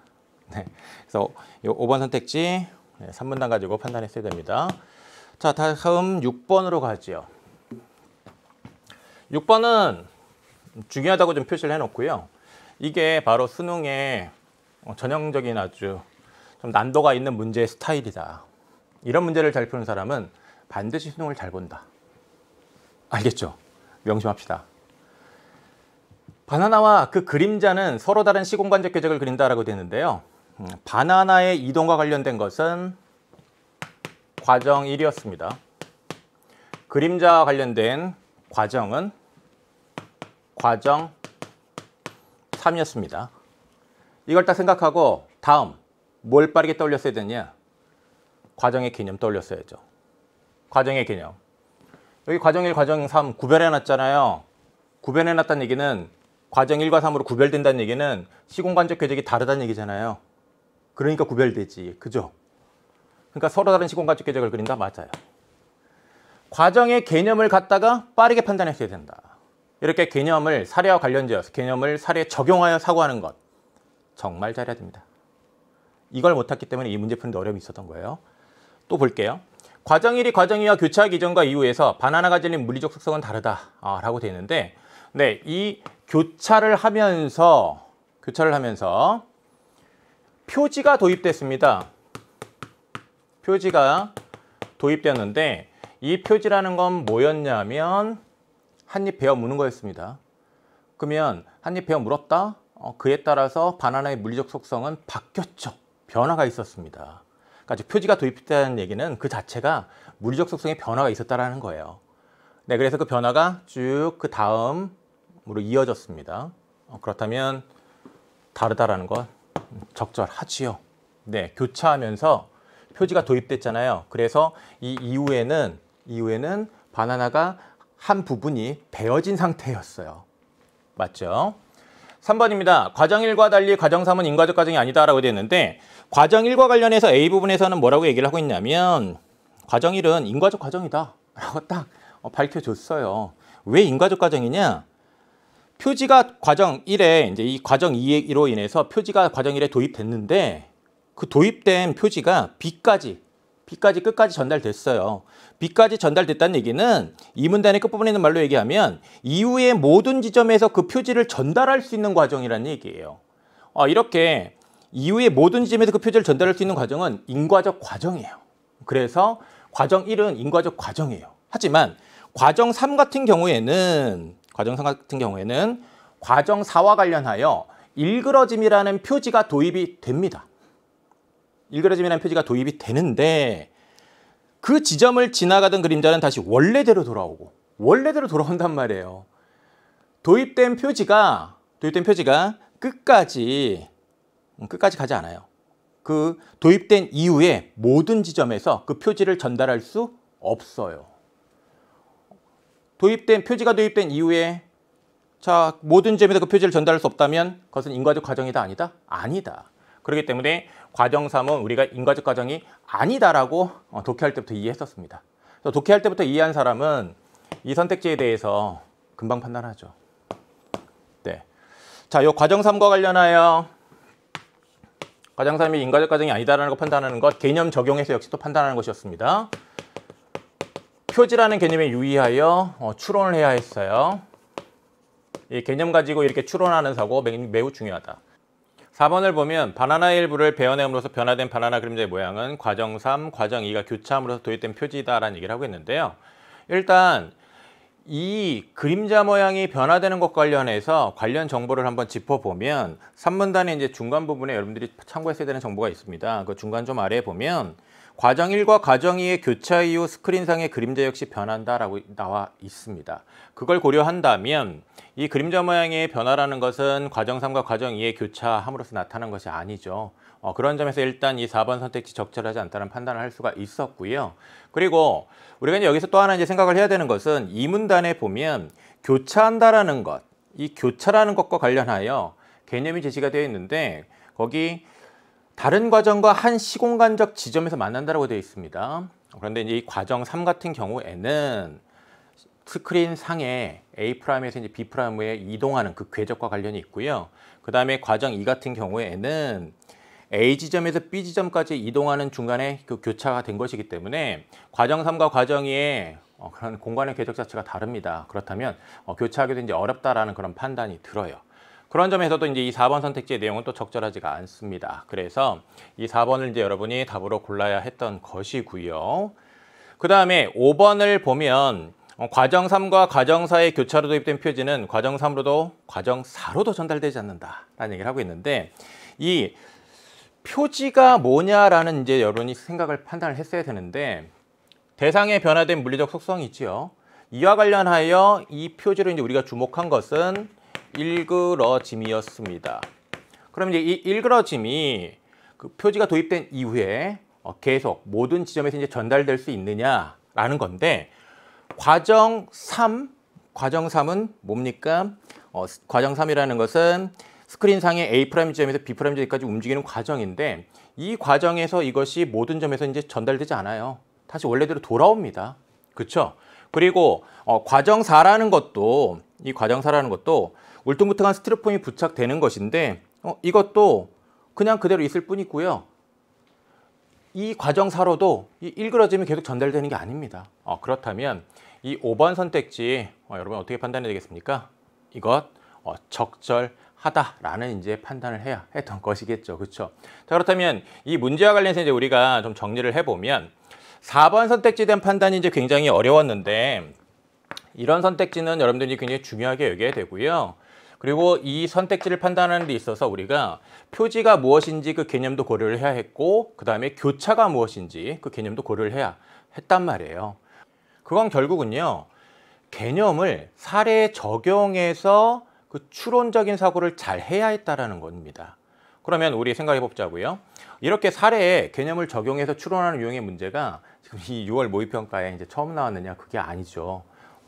Speaker 1: 네. 그래서 이 5번 선택지 네, 3분단 가지고 판단했어야 됩니다. 자, 다음 6번으로 가지요. 6번은 중요하다고 좀 표시를 해놓고요. 이게 바로 수능의 전형적인 아주 좀 난도가 있는 문제의 스타일이다. 이런 문제를 잘 푸는 사람은 반드시 수능을 잘 본다. 알겠죠? 명심합시다. 바나나와 그 그림자는 서로 다른 시공간적 궤적을 그린다라고 되는데요. 음, 바나나의 이동과 관련된 것은 과정 1이었습니다. 그림자와 관련된 과정은 과정 3이었습니다. 이걸 딱 생각하고 다음 뭘 빠르게 떠올렸어야 되냐? 과정의 개념 떠올렸어야죠. 과정의 개념. 여기 과정 1, 과정 3 구별해놨잖아요. 구별해놨다는 얘기는 과정 1과 3으로 구별된다는 얘기는 시공간적 궤적이 다르다는 얘기잖아요. 그러니까 구별되지. 그죠? 그러니까 서로 다른 시공간적 궤적을 그린다? 맞아요. 과정의 개념을 갖다가 빠르게 판단했어야 된다. 이렇게 개념을 사례와 관련지어서 개념을 사례에 적용하여 사고하는 것. 정말 잘해야 됩니다. 이걸 못했기 때문에 이 문제 푸는 어려움이 있었던 거예요. 또 볼게요. 과정 1이 과정 2와 교차 기전과 이후에서 바나나가 지닌 물리적 속성은 다르다라고 아, 되어 있는데 네, 이 교차를 하면서 교차를 하면서 표지가 도입됐습니다. 표지가 도입되었는데 이 표지라는 건 뭐였냐면 한입 베어 무는 거였습니다. 그러면 한입 베어 물었다? 어, 그에 따라서 바나나의 물리적 속성은 바뀌었죠. 변화가 있었습니다. 그러니까 표지가 도입됐다는 얘기는 그 자체가 물리적 속성의 변화가 있었다라는 거예요. 네, 그래서 그 변화가 쭉 그 다음으로 이어졌습니다. 어, 그렇다면 다르다라는 건 적절하지요. 네, 교차하면서 표지가 도입됐잖아요. 그래서 이 이후에는 이후에는 바나나가 한 부분이 베어진 상태였어요. 맞죠? 3번입니다. 과정 1과 달리 과정 3은 인과적 과정이 아니다라고 되어 있는데 과정 1과 관련해서 A 부분에서는 뭐라고 얘기를 하고 있냐면 과정 1은 인과적 과정이다 라고 딱 어, 밝혀줬어요. 왜 인과적 과정이냐? 표지가 과정 1에 이제 이 과정 2로 인해서 표지가 과정 1에 도입됐는데 그 도입된 표지가 B까지 B까지 끝까지 전달됐어요. B까지 전달됐다는 얘기는 이 문단의 끝부분에 있는 말로 얘기하면 이후에 모든 지점에서 그 표지를 전달할 수 있는 과정이라는 얘기예요. 어, 이렇게 이후에 모든 지점에서 그 표지를 전달할 수 있는 과정은 인과적 과정이에요. 그래서 과정 1은 인과적 과정이에요. 하지만 과정 3 같은 경우에는 과정 3 같은 경우에는 과정 4와 관련하여 일그러짐이라는 표지가 도입이 됩니다. 일그러짐이라는 표지가 도입이 되는데 그 지점을 지나가던 그림자는 다시 원래대로 돌아오고 원래대로 돌아온단 말이에요. 도입된 표지가 도입된 표지가 끝까지 음, 끝까지 가지 않아요. 그 도입된 이후에 모든 지점에서 그 표지를 전달할 수 없어요. 도입된 표지가 도입된 이후에 자 모든 점에서 그 표지를 전달할 수 없다면 그것은 인과적 과정이다 아니다? 아니다. 그렇기 때문에 과정 3은 우리가 인과적 과정이 아니다라고 어, 독해할 때부터 이해했었습니다. 그래서 독해할 때부터 이해한 사람은 이 선택지에 대해서 금방 판단하죠. 네. 자, 이 과정 3과 관련하여 과정 3이 인과적 과정이 아니다라는 걸 판단하는 것 개념 적용해서 역시 또 판단하는 것이었습니다. 표지라는 개념에 유의하여 어, 추론을 해야 했어요. 이 개념 가지고 이렇게 추론하는 사고 매우 중요하다. 4번을 보면 바나나 일부를 배어내음으로써 변화된 바나나 그림자의 모양은 과정 3, 과정 2가 교차함으로써 도입된 표지다라는 얘기를 하고 있는데요. 일단 이 그림자 모양이 변화되는 것 관련해서 관련 정보를 한번 짚어보면 3문단의 이제 중간 부분에 여러분들이 참고했어야 되는 정보가 있습니다. 그 중간 좀 아래에 보면 과정 1과 과정 2의 교차 이후 스크린상의 그림자 역시 변한다라고 나와 있습니다. 그걸 고려한다면 이 그림자 모양의 변화라는 것은 과정 3과 과정 2의 교차함으로써 나타난 것이 아니죠. 어, 그런 점에서 일단 이 4번 선택지 적절하지 않다는 판단을 할 수가 있었고요. 그리고 우리가 이제 여기서 또 하나 이제 생각을 해야 되는 것은 이 문단에 보면 교차한다라는 것, 이 교차라는 것과 관련하여 개념이 제시가 되어 있는데 거기 다른 과정과 한 시공간적 지점에서 만난다고 되어 있습니다. 그런데 이제 이 과정 3 같은 경우에는 스크린 상에 A'프라임에서 이제 B'에 이동하는 그 궤적과 관련이 있고요. 그 다음에 과정 2 e 같은 경우에는 A 지점에서 B 지점까지 이동하는 중간에 그 교차가 된 것이기 때문에 과정 3과 과정 2의 어, 그런 공간의 궤적 자체가 다릅니다. 그렇다면 어, 교차하기도 이제 어렵다라는 그런 판단이 들어요. 그런 점에서도 이제 이 4번 선택지의 내용은 또 적절하지가 않습니다. 그래서 이 4번을 이제 여러분이 답으로 골라야 했던 것이고요. 그 다음에 5번을 보면 어, 과정 3과 과정 4의 교차로 도입된 표지는 과정 3으로도 과정 4로도 전달되지 않는다라는 얘기를 하고 있는데 이 표지가 뭐냐라는 이제 여론이 생각을 판단을 했어야 되는데 대상에 변화된 물리적 속성이 있지요. 이와 관련하여 이 표지로 이제 우리가 주목한 것은 일그러짐이었습니다. 그럼 이제 이 일그러짐이 그 표지가 도입된 이후에 어, 계속 모든 지점에서 이제 전달될 수 있느냐라는 건데 과정 3, 과정 3은 뭡니까? 어, 과정 3이라는 것은 스크린상의 A 프라임 지점에서 B 프라임 지점까지 움직이는 과정인데 이 과정에서 이것이 모든 점에서 이제 전달되지 않아요. 다시 원래대로 돌아옵니다. 그렇죠? 그리고 어, 과정 4라는 것도 이 과정 4라는 것도 울퉁불퉁한 스티로폼이 부착되는 것인데 어, 이것도 그냥 그대로 있을 뿐이고요. 이 과정사로도 이 일그러짐이 계속 전달되는 게 아닙니다. 어, 그렇다면 이 5번 선택지 어, 여러분 어떻게 판단해야 되겠습니까? 이것 어, 적절하다라는 이제 판단을 해야 했던 것이겠죠. 그렇죠? 그렇다면 이 문제와 관련해서 이제 우리가 좀 정리를 해보면 4번 선택지 된 판단이 이제 굉장히 어려웠는데 이런 선택지는 여러분들이 굉장히 중요하게 여겨야 되고요. 그리고 이 선택지를 판단하는 데 있어서 우리가 표지가 무엇인지 그 개념도 고려를 해야 했고 그 다음에 교차가 무엇인지 그 개념도 고려를 해야 했단 말이에요. 그건 결국은요. 개념을 사례에 적용해서 그 추론적인 사고를 잘 해야 했다라는 겁니다. 그러면 우리 생각해 보자고요. 이렇게 사례에 개념을 적용해서 추론하는 유형의 문제가 지금 이 6월 모의평가에 이제 처음 나왔느냐 그게 아니죠.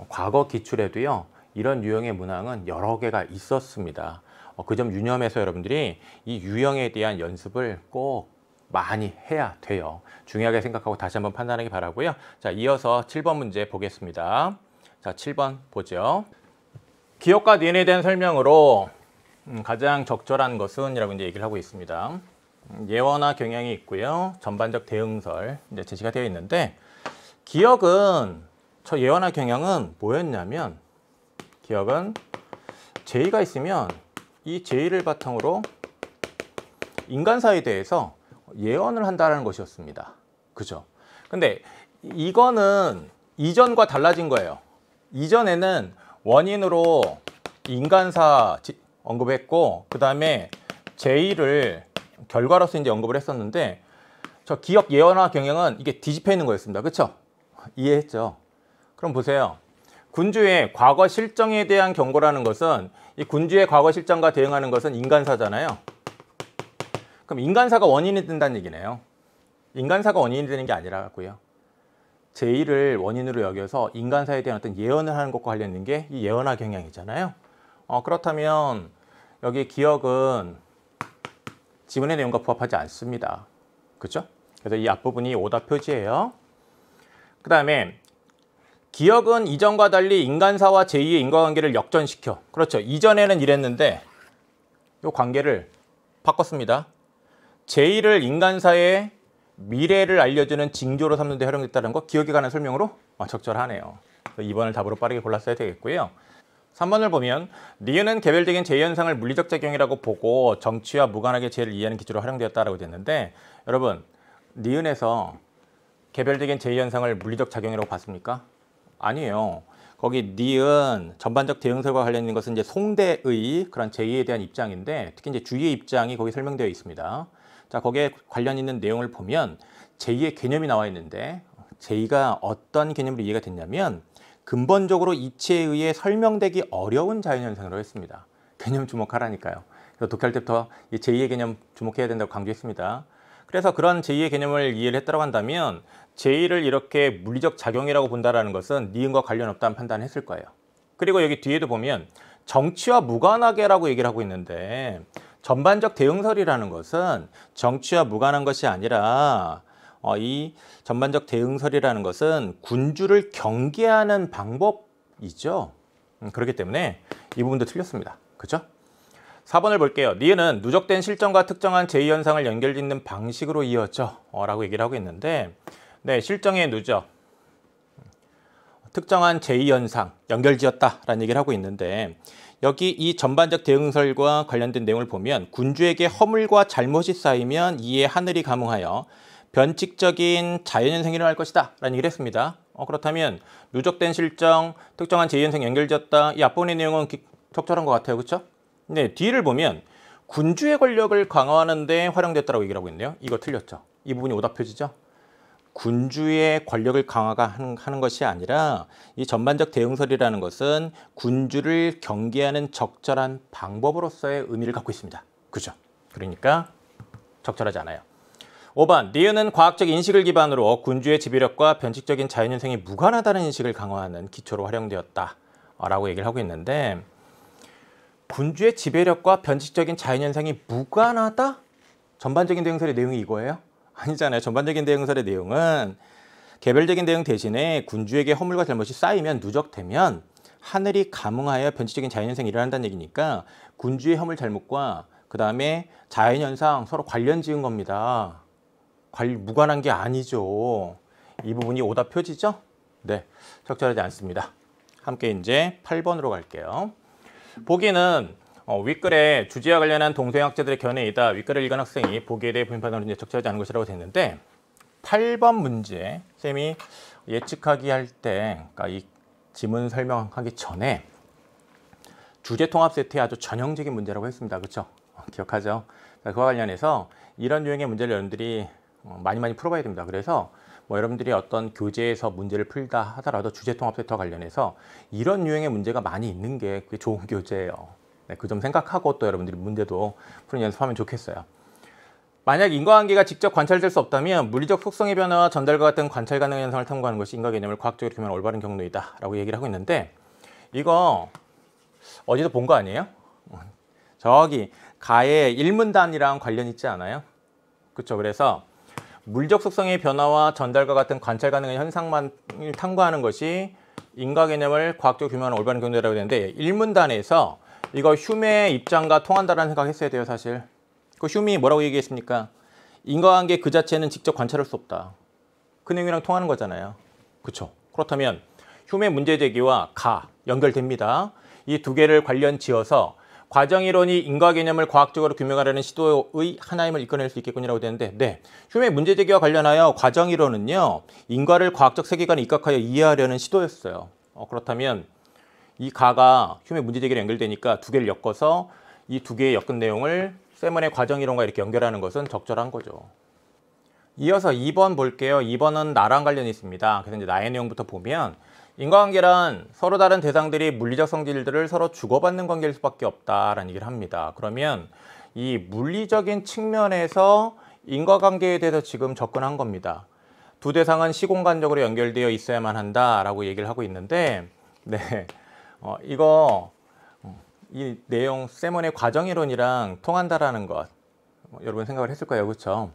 Speaker 1: 과거 기출에도요. 이런 유형의 문항은 여러 개가 있었습니다. 어, 그점 유념해서 여러분들이 이 유형에 대한 연습을 꼭 많이 해야 돼요. 중요하게 생각하고 다시 한번 판단하기 바라고요. 자, 이어서 7번 문제 보겠습니다. 자, 7번 보죠. 기억과 니은에 대한 설명으로 음, 가장 적절한 것은 이라고 이제 얘기를 하고 있습니다. 음, 예원화 경향이 있고요. 전반적 대응설 이제 제시가 되어 있는데 기억은 저 예원화 경향은 뭐였냐면 기업은 J가 있으면 이 J를 바탕으로 인간사에 대해서 예언을 한다는 것이었습니다. 그죠? 근데 이거는 이전과 달라진 거예요. 이전에는 원인으로 인간사 언급했고 그 다음에 J를 결과로서 이제 언급을 했었는데 저 기업 예언화 경영은 이게 뒤집혀 있는 거였습니다. 그렇죠? 이해했죠? 그럼 보세요. 군주의 과거 실정에 대한 경고라는 것은 이 군주의 과거 실정과 대응하는 것은 인간사잖아요. 그럼 인간사가 원인이 된다는 얘기네요. 인간사가 원인이 되는 게 아니라고요. 제1을 원인으로 여겨서 인간사에 대한 어떤 예언을 하는 것과 관련된 게 이 예언화 경향이잖아요. 어, 그렇다면 여기 기억은 지문의 내용과 부합하지 않습니다. 그렇죠? 그래서 이 앞부분이 오답 표지예요. 그 다음에 기업은 이전과 달리 인간사와 제2의 인과관계를 역전시켜. 그렇죠. 이전에는 이랬는데 이 관계를 바꿨습니다. 제2를 인간사의 미래를 알려주는 징조로 삼는 데 활용됐다는 거 기억에 관한 설명으로 어, 적절하네요. 2번을 답으로 빠르게 골랐어야 되겠고요. 3번을 보면 니은은 개별적인 제현상을 물리적 작용이라고 보고 정치와 무관하게 제를 이해하는 기초로 활용되었다라고 됐는데 여러분 니은에서 개별적인 제현상을 물리적 작용이라고 봤습니까? 아니에요. 거기 니은 전반적 대응설과 관련된 것은 이제 송대의 그런 제의에 대한 입장인데 특히 이제 주의의 입장이 거기 설명되어 있습니다. 자 거기에 관련 있는 내용을 보면 제의의 개념이 나와 있는데 제의가 어떤 개념으로 이해가 됐냐면 근본적으로 이치에 의해 설명되기 어려운 자연현상으로 했습니다. 개념 주목하라니까요. 그래서 독해할 때부터 이제의의 개념 주목해야 된다고 강조했습니다. 그래서 그런 제의의 개념을 이해를 했다고 한다면 제의를 이렇게 물리적 작용이라고 본다라는 것은 니은과 관련 없다는 판단했을 을 거예요. 그리고 여기 뒤에도 보면 정치와 무관하게라고 얘기를 하고 있는데 전반적 대응설이라는 것은 정치와 무관한 것이 아니라 어, 이 전반적 대응설이라는 것은 군주를 경계하는 방법이죠. 음, 그렇기 때문에 이 부분도 틀렸습니다. 그렇죠? 4번을 볼게요. 니은은 누적된 실정과 특정한 제의 현상을 연결짓는 방식으로 이었죠 어, 라고 얘기를 하고 있는데 네, 실정의 누적. 특정한 제2현상, 연결지었다라는 얘기를 하고 있는데 여기 이 전반적 대응설과 관련된 내용을 보면 군주에게 허물과 잘못이 쌓이면 이에 하늘이 감응하여 변칙적인 자연현상이 일어날 것이다 라는 얘기를 했습니다. 어, 그렇다면 누적된 실정, 특정한 제2현상 연결지었다 이 앞본의 내용은 기, 적절한 것 같아요. 그렇죠? 네, 뒤를 보면 군주의 권력을 강화하는 데 활용됐다고 얘기를 하고 있네요. 이거 틀렸죠? 이 부분이 오답표지죠? 군주의 권력을 강화하는 것이 아니라 이 전반적 대응설이라는 것은 군주를 경계하는 적절한 방법으로서의 의미를 갖고 있습니다. 그죠? 그러니까 적절하지 않아요. 5번 리은은 과학적 인식을 기반으로 군주의 지배력과 변칙적인 자연현상이 무관하다는 인식을 강화하는 기초로 활용되었다 라고 얘기를 하고 있는데 군주의 지배력과 변칙적인 자연현상이 무관하다? 전반적인 대응설의 내용이 이거예요? 아니잖아요. 전반적인 대응 설의 내용은 개별적인 대응 대신에 군주에게 허물과 잘못이 쌓이면 누적되면 하늘이 감응하여 변치적인 자연현상이 일어난다는 얘기니까 군주의 허물 잘못과 그 다음에 자연현상 서로 관련 지은 겁니다. 관련 무관한 게 아니죠. 이 부분이 오답 표지죠? 네, 적절하지 않습니다. 함께 이제 8번으로 갈게요. 보기는 어, 윗글에 주제와 관련한 동생학자들의 견해이다. 윗글을 읽은 학생이 보기에 대해 부인판는문 적절하지 않은 것이라고 됐는데 8번 문제 쌤이 예측하기 할 때 그러니까 이 지문 설명하기 전에 주제 통합 세트의 아주 전형적인 문제라고 했습니다. 그렇죠? 기억하죠? 그러니까 그와 관련해서 이런 유형의 문제를 여러분들이 어, 많이 많이 풀어봐야 됩니다. 그래서 뭐 여러분들이 어떤 교재에서 문제를 풀다 하더라도 주제 통합 세트와 관련해서 이런 유형의 문제가 많이 있는 게 그게 좋은 교재예요. 네, 그점 생각하고 또 여러분들이 문제도 푸는 연습하면 좋겠어요. 만약 인과관계가 직접 관찰될 수 없다면 물리적 속성의 변화와 전달과 같은 관찰 가능 현상을 탐구하는 것이 인과 개념을 과학적으로 규명한 올바른 경로이다 라고 얘기를 하고 있는데 이거 어디서 본 거 아니에요? 저기 가의 일문단이랑 관련 있지 않아요? 그렇죠. 그래서 물적 속성의 변화와 전달과 같은 관찰 가능 현상만 탐구하는 것이 인과 개념을 과학적 으로 규명하는 올바른 경로라고 되는데 일문단에서 이거 휴메 입장과 통한다라는 생각했어야 돼요 사실 그 휴미 뭐라고 얘기했습니까 인과관계 그 자체는 직접 관찰할 수 없다 그 내용이랑 통하는 거잖아요 그렇죠 그렇다면 휴메 문제 제기와 가 연결됩니다 이 두 개를 관련 지어서 과정이론이 인과 개념을 과학적으로 규명하려는 시도의 하나임을 이끌어낼 수 있겠군이라고 되는데 네, 휴메 문제제기와 관련하여 과정이론은요 인과를 과학적 세계관에 입각하여 이해하려는 시도였어요 어, 그렇다면 이 가가 휴의 문제제기로 연결되니까 두 개를 엮어서 이 두 개의 엮은 내용을 세먼의 과정 이론과 이렇게 연결하는 것은 적절한 거죠. 이어서 2번 볼게요. 2번은 나랑 관련이 있습니다. 그래서 이제 나의 내용부터 보면 인과관계란 서로 다른 대상들이 물리적 성질들을 서로 주고받는 관계일 수밖에 없다라는 얘기를 합니다. 그러면 이 물리적인 측면에서 인과관계에 대해서 지금 접근한 겁니다. 두 대상은 시공간적으로 연결되어 있어야만 한다라고 얘기를 하고 있는데 네. 어, 이거 어, 이 내용 세몬의 과정이론이랑 통한다라는 것 뭐, 여러분 생각을 했을 거예요. 그렇죠?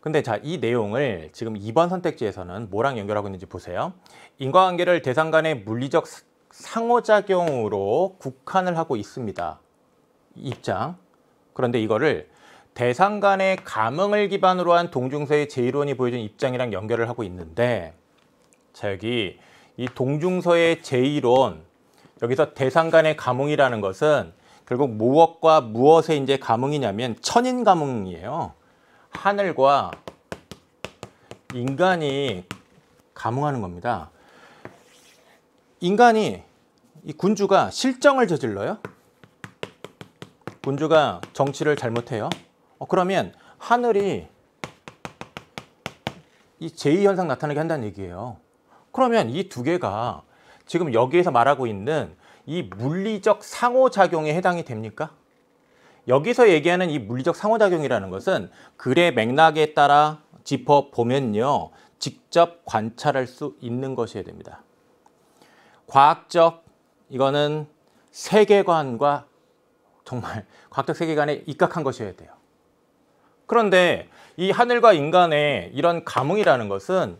Speaker 1: 근데 자, 이 내용을 지금 2번 선택지에서는 뭐랑 연결하고 있는지 보세요. 인과관계를 대상 간의 물리적 상호작용으로 국한을 하고 있습니다. 입장. 그런데 이거를 대상 간의 감흥을 기반으로 한 동중서의 제이론이 보여준 입장이랑 연결을 하고 있는데 자, 여기 이 동중서의 제이론 여기서 대상 간의 감흥이라는 것은 결국 무엇과 무엇의 이제 감흥이냐면 천인 감흥이에요. 하늘과 인간이 감흥하는 겁니다. 인간이 이 군주가 실정을 저질러요. 군주가 정치를 잘못해요. 어, 그러면 하늘이 이 제2현상 나타나게 한다는 얘기예요. 그러면 이 두 개가 지금 여기에서 말하고 있는 이 물리적 상호작용에 해당이 됩니까? 여기서 얘기하는 이 물리적 상호작용이라는 것은 글의 맥락에 따라 짚어보면요. 직접 관찰할 수 있는 것이어야 됩니다. 과학적, 이거는 세계관과 정말 과학적 세계관에 입각한 것이어야 돼요. 그런데 이 하늘과 인간의 이런 감흥이라는 것은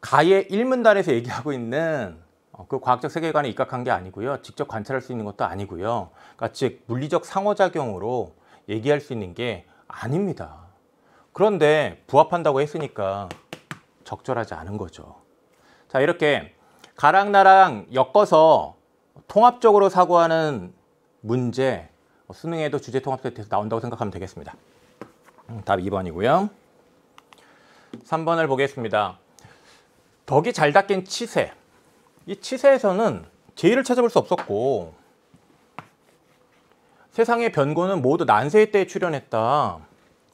Speaker 1: 가의 일문단에서 얘기하고 있는 어, 그 과학적 세계관에 입각한 게 아니고요. 직접 관찰할 수 있는 것도 아니고요. 그러니까 즉 물리적 상호작용으로 얘기할 수 있는 게 아닙니다. 그런데 부합한다고 했으니까 적절하지 않은 거죠. 자 이렇게 가랑나랑 엮어서 통합적으로 사고하는 문제 뭐 수능에도 주제 통합 세트에서 나온다고 생각하면 되겠습니다. 음, 답 2번이고요. 3번을 보겠습니다. 덕이 잘 닦인 치세. 이 치세에서는 제의를 찾아볼 수 없었고 세상의 변고는 모두 난세의 때에 출현했다.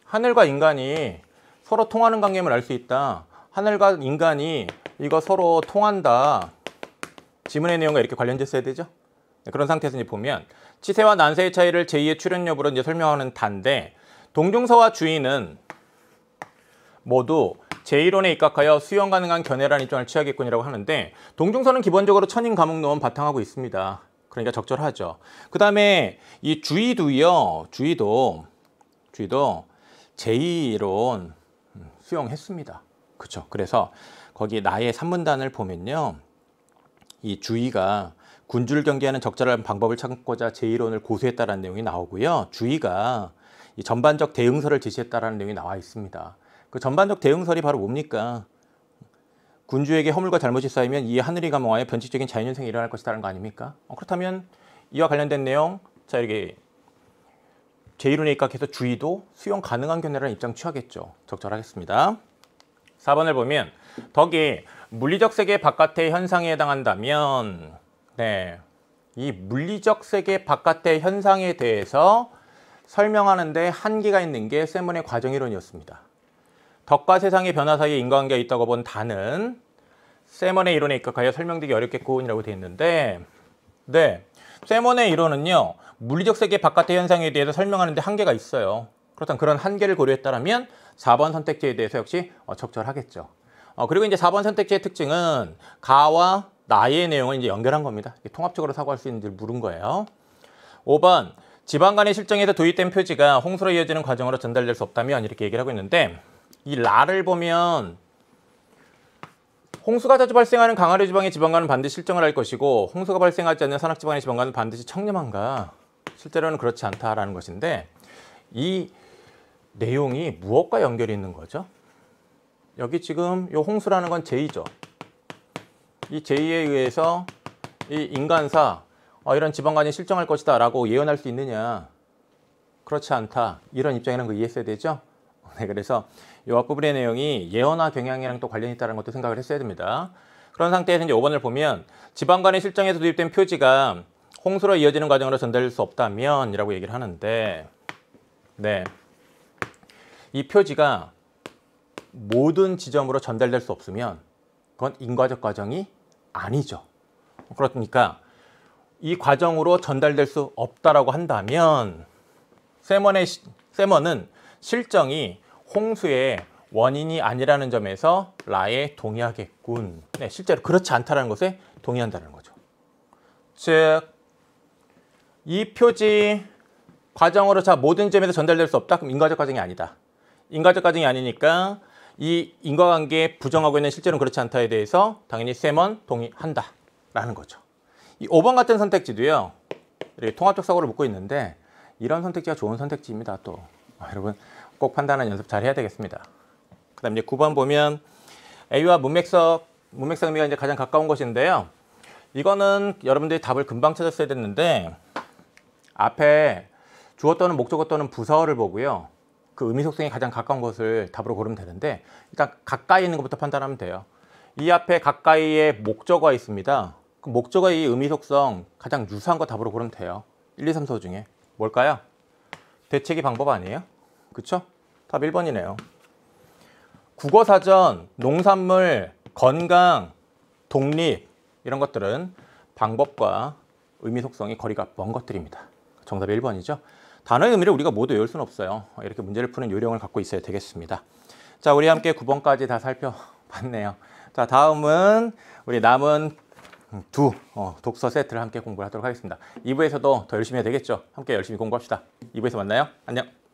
Speaker 1: 하늘과 인간이 서로 통하는 관계임을 알 수 있다. 하늘과 인간이 이거 서로 통한다. 지문의 내용과 이렇게 관련됐어야 되죠. 네, 그런 상태에서 이제 보면 치세와 난세의 차이를 제의의 출현 여부로 이제 설명하는 단데 동종서와 주인은 모두 제1원에 입각하여 수용 가능한 견해라는 입장을 취하겠군이라고 하는데 동종서는 기본적으로 천인 감옥론 바탕하고 있습니다. 그러니까 적절하죠. 그 다음에 이 주의도요. 주의도 주의도 제2론 음, 수용했습니다. 그렇죠. 그래서 거기 나의 3문단을 보면요. 이 주의가 군주를 경계하는 적절한 방법을 찾고자 제1론을 고수했다는 내용이 나오고요. 주의가 이 전반적 대응서를 제시했다는 내용이 나와 있습니다. 그 전반적 대응설이 바로 뭡니까? 군주에게 허물과 잘못이 쌓이면 이 하늘이 감화하여 변칙적인 자연현상이 일어날 것이다라는 거 아닙니까? 어, 그렇다면 이와 관련된 내용 자 이렇게 제1운에 입각해서 주의도 수용 가능한 견해라는 입장 취하겠죠. 적절하겠습니다. 4번을 보면 덕이 물리적 세계 바깥의 현상에 해당한다면 네, 이 물리적 세계 바깥의 현상에 대해서 설명하는데 한계가 있는 게 세문의 과정이론이었습니다. 덕과 세상의 변화 사이에 인과관계가 있다고 본 단은 세먼의 이론에 입각하여 설명되기 어렵겠군이라고 되어 있는데 네, 세먼의 이론은요 물리적 세계 바깥의 현상에 대해서 설명하는데 한계가 있어요. 그렇다면 그런 한계를 고려했다면 4번 선택지에 대해서 역시 어, 적절하겠죠. 어, 그리고 이제 4번 선택지의 특징은 가와 나의 내용을 이제 연결한 겁니다. 이게 통합적으로 사고할 수 있는지를 물은 거예요. 5번 지방 간의 실정에서 도입된 표지가 홍수로 이어지는 과정으로 전달될 수 없다면 이렇게 얘기를 하고 있는데 이 라를 보면 홍수가 자주 발생하는 강하류 지방의 지방간은 반드시 실정을 할 것이고 홍수가 발생하지 않는 산악 지방의 지방간은 반드시 청렴한가 실제로는 그렇지 않다라는 것인데 이 내용이 무엇과 연결이 있는 거죠? 여기 지금 이 홍수라는 건 제이죠. 이 제이에 의해서 이 인간사 어, 이런 지방간이 실정할 것이다 라고 예언할 수 있느냐 그렇지 않다 이런 입장에는거 이해했어야 되죠? 네, 그래서 이 앞부분의 내용이 예언화 경향이랑 또 관련이 있다는 것도 생각을 했어야 됩니다. 그런 상태에서 이제 5번을 보면 지방관의 실정에서 도입된 표지가 홍수로 이어지는 과정으로 전달될 수 없다면 이라고 얘기를 하는데 네. 이 표지가 모든 지점으로 전달될 수 없으면 그건 인과적 과정이 아니죠. 그렇습니까? 이 과정으로 전달될 수 없다라고 한다면 세먼의 세먼은 실정이 홍수의 원인이 아니라는 점에서 라에 동의하겠군. 네, 실제로 그렇지 않다는 것에 동의한다는 거죠. 즉, 이 표지 과정으로 자 모든 점에서 전달될 수 없다? 그럼 인과적 과정이 아니다. 인과적 과정이 아니니까 이 인과관계 부정하고 있는 실제로는 그렇지 않다에 대해서 당연히 세먼 동의한다. 라는 거죠. 이 5번 같은 선택지도요. 통합적 사고를 묻고 있는데 이런 선택지가 좋은 선택지입니다. 또 아, 여러분 꼭 판단하는 연습 잘 해야 되겠습니다. 그 다음 이제 9번 보면 A와 문맥석, 문맥성미가 이제 가장 가까운 것인데요. 이거는 여러분들이 답을 금방 찾았어야 됐는데 앞에 주어 또는 목적어 또는 부사어를 보고요. 그 의미 속성이 가장 가까운 것을 답으로 고르면 되는데 일단 가까이 있는 것부터 판단하면 돼요. 이 앞에 가까이에 목적어 가 있습니다. 그 목적어의 의미 속성 가장 유사한 거 답으로 고르면 돼요. 1, 2, 3, 4 중에. 뭘까요? 대책기 방법 아니에요? 그쵸? 답 1번이네요. 국어사전, 농산물, 건강, 독립 이런 것들은 방법과 의미 속성이 거리가 먼 것들입니다. 정답 1번이죠. 단어의 의미를 우리가 모두 외울 수는 없어요. 이렇게 문제를 푸는 요령을 갖고 있어야 되겠습니다. 자, 우리 함께 9번까지 다 살펴봤네요. 자, 다음은 우리 남은 두 어, 독서 세트를 함께 공부하도록 하겠습니다. 2부에서도 더 열심히 해야 되겠죠. 함께 열심히 공부합시다. 2부에서 만나요. 안녕.